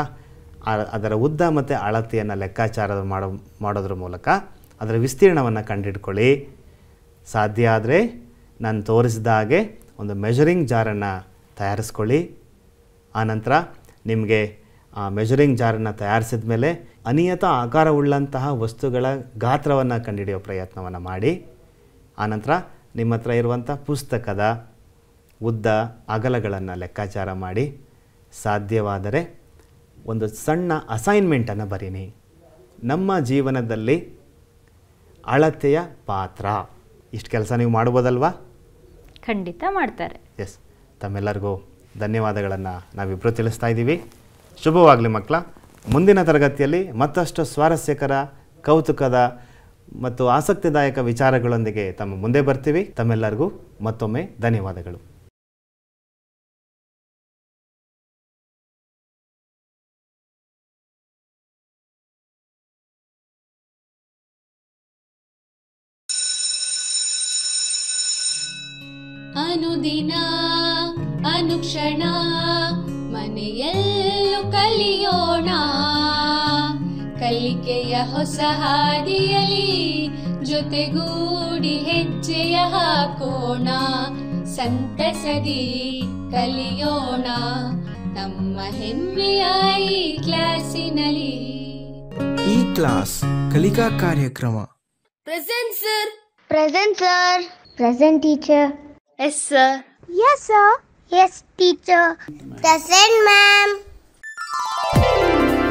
ಅದರ ಉದ್ದ ಮತ್ತು ಅಳತೆಯನ್ನು ಲೆಕ್ಕಾಚಾರ ಮಾಡೋ ಮಾಡೋದ್ರ ಮೂಲಕ ಅದರ ವಿಸ್ತೀರ್ಣವನ್ನು ಕಂಡುಹಿಡ್ಕೊಳ್ಳಿ ಸಾಧ್ಯ ಆದರೆ ನಾನು ತೋರಿಸಿದ ಹಾಗೆ ಒಂದು ಮೆಷರಿಂಗ್ ಜಾರನ್ನು ತಯಾರಿಸ್ಕೊಳ್ಳಿ ಆನಂತರ ನಿಮಗೆ ಆ ಮೆಷರಿಂಗ್ ಜಾರನ್ನು ತಯಾರಿಸಿದ ಮೇಲೆ ಅನಿಯತ ಆಕಾರವುಳ್ಳಂತಹ ವಸ್ತುಗಳ ಗಾತ್ರವನ್ನು ಕಂಡುಹಿಡಿಯೋ ಪ್ರಯತ್ನವನ್ನು ಮಾಡಿ ಆನಂತರ ನಿಮ್ಮ ಹತ್ರ ಇರುವಂಥ ಪುಸ್ತಕದ ಉದ್ದ ಅಗಲಗಳನ್ನು ಲೆಕ್ಕಾಚಾರ ಮಾಡಿ ಸಾಧ್ಯವಾದರೆ ಒಂದು ಸಣ್ಣ ಅಸೈನ್ಮೆಂಟನ್ನು ಬರೀನಿ ನಮ್ಮ ಜೀವನದಲ್ಲಿ ಅಳತೆಯ ಪಾತ್ರ ಇಷ್ಟು ಕೆಲಸ ನೀವು ಮಾಡ್ಬೋದಲ್ವಾ ಖಂಡಿತ ಮಾಡ್ತಾರೆ ಎಸ್ ತಮ್ಮೆಲ್ಲರಿಗೂ ಧನ್ಯವಾದಗಳನ್ನು ನಾವಿಬ್ಬರು ತಿಳಿಸ್ತಾ ಇದ್ದೀವಿ ಶುಭವಾಗಲಿ ಮಕ್ಕಳ ಮುಂದಿನ ತರಗತಿಯಲ್ಲಿ ಮತ್ತಷ್ಟು ಸ್ವಾರಸ್ಯಕರ ಕೌತುಕದ ಮತ್ತು ಆಸಕ್ತಿದಾಯಕ ವಿಚಾರಗಳೊಂದಿಗೆ ತಮ್ಮ ಮುಂದೆ ಬರ್ತೀವಿ ತಮ್ಮೆಲ್ಲರಿಗೂ ಮತ್ತೊಮ್ಮೆ ಧನ್ಯವಾದಗಳು ಎಲ್ಲೂ ಕಲಿಯೋಣ ಕಲಿಕೆಯ ಹೊಸ ಹಾದಿಯಲಿ ಜೊತೆಗೂಡಿ ಹೆಜ್ಜೆಯ ಹಾಕೋಣ ಸಂತಸದಿ ಕಲಿಯೋಣ ನಮ್ಮ ಹೆಮ್ಮೆಯ ಈ ಕ್ಲಾಸಿನಲ್ಲಿ ಈ ಕ್ಲಾಸ್ ಕಲಿಕಾ ಕಾರ್ಯಕ್ರಮ present sir present sir present teacher yes sir yes sir Yes, teacher. The same, ma'am.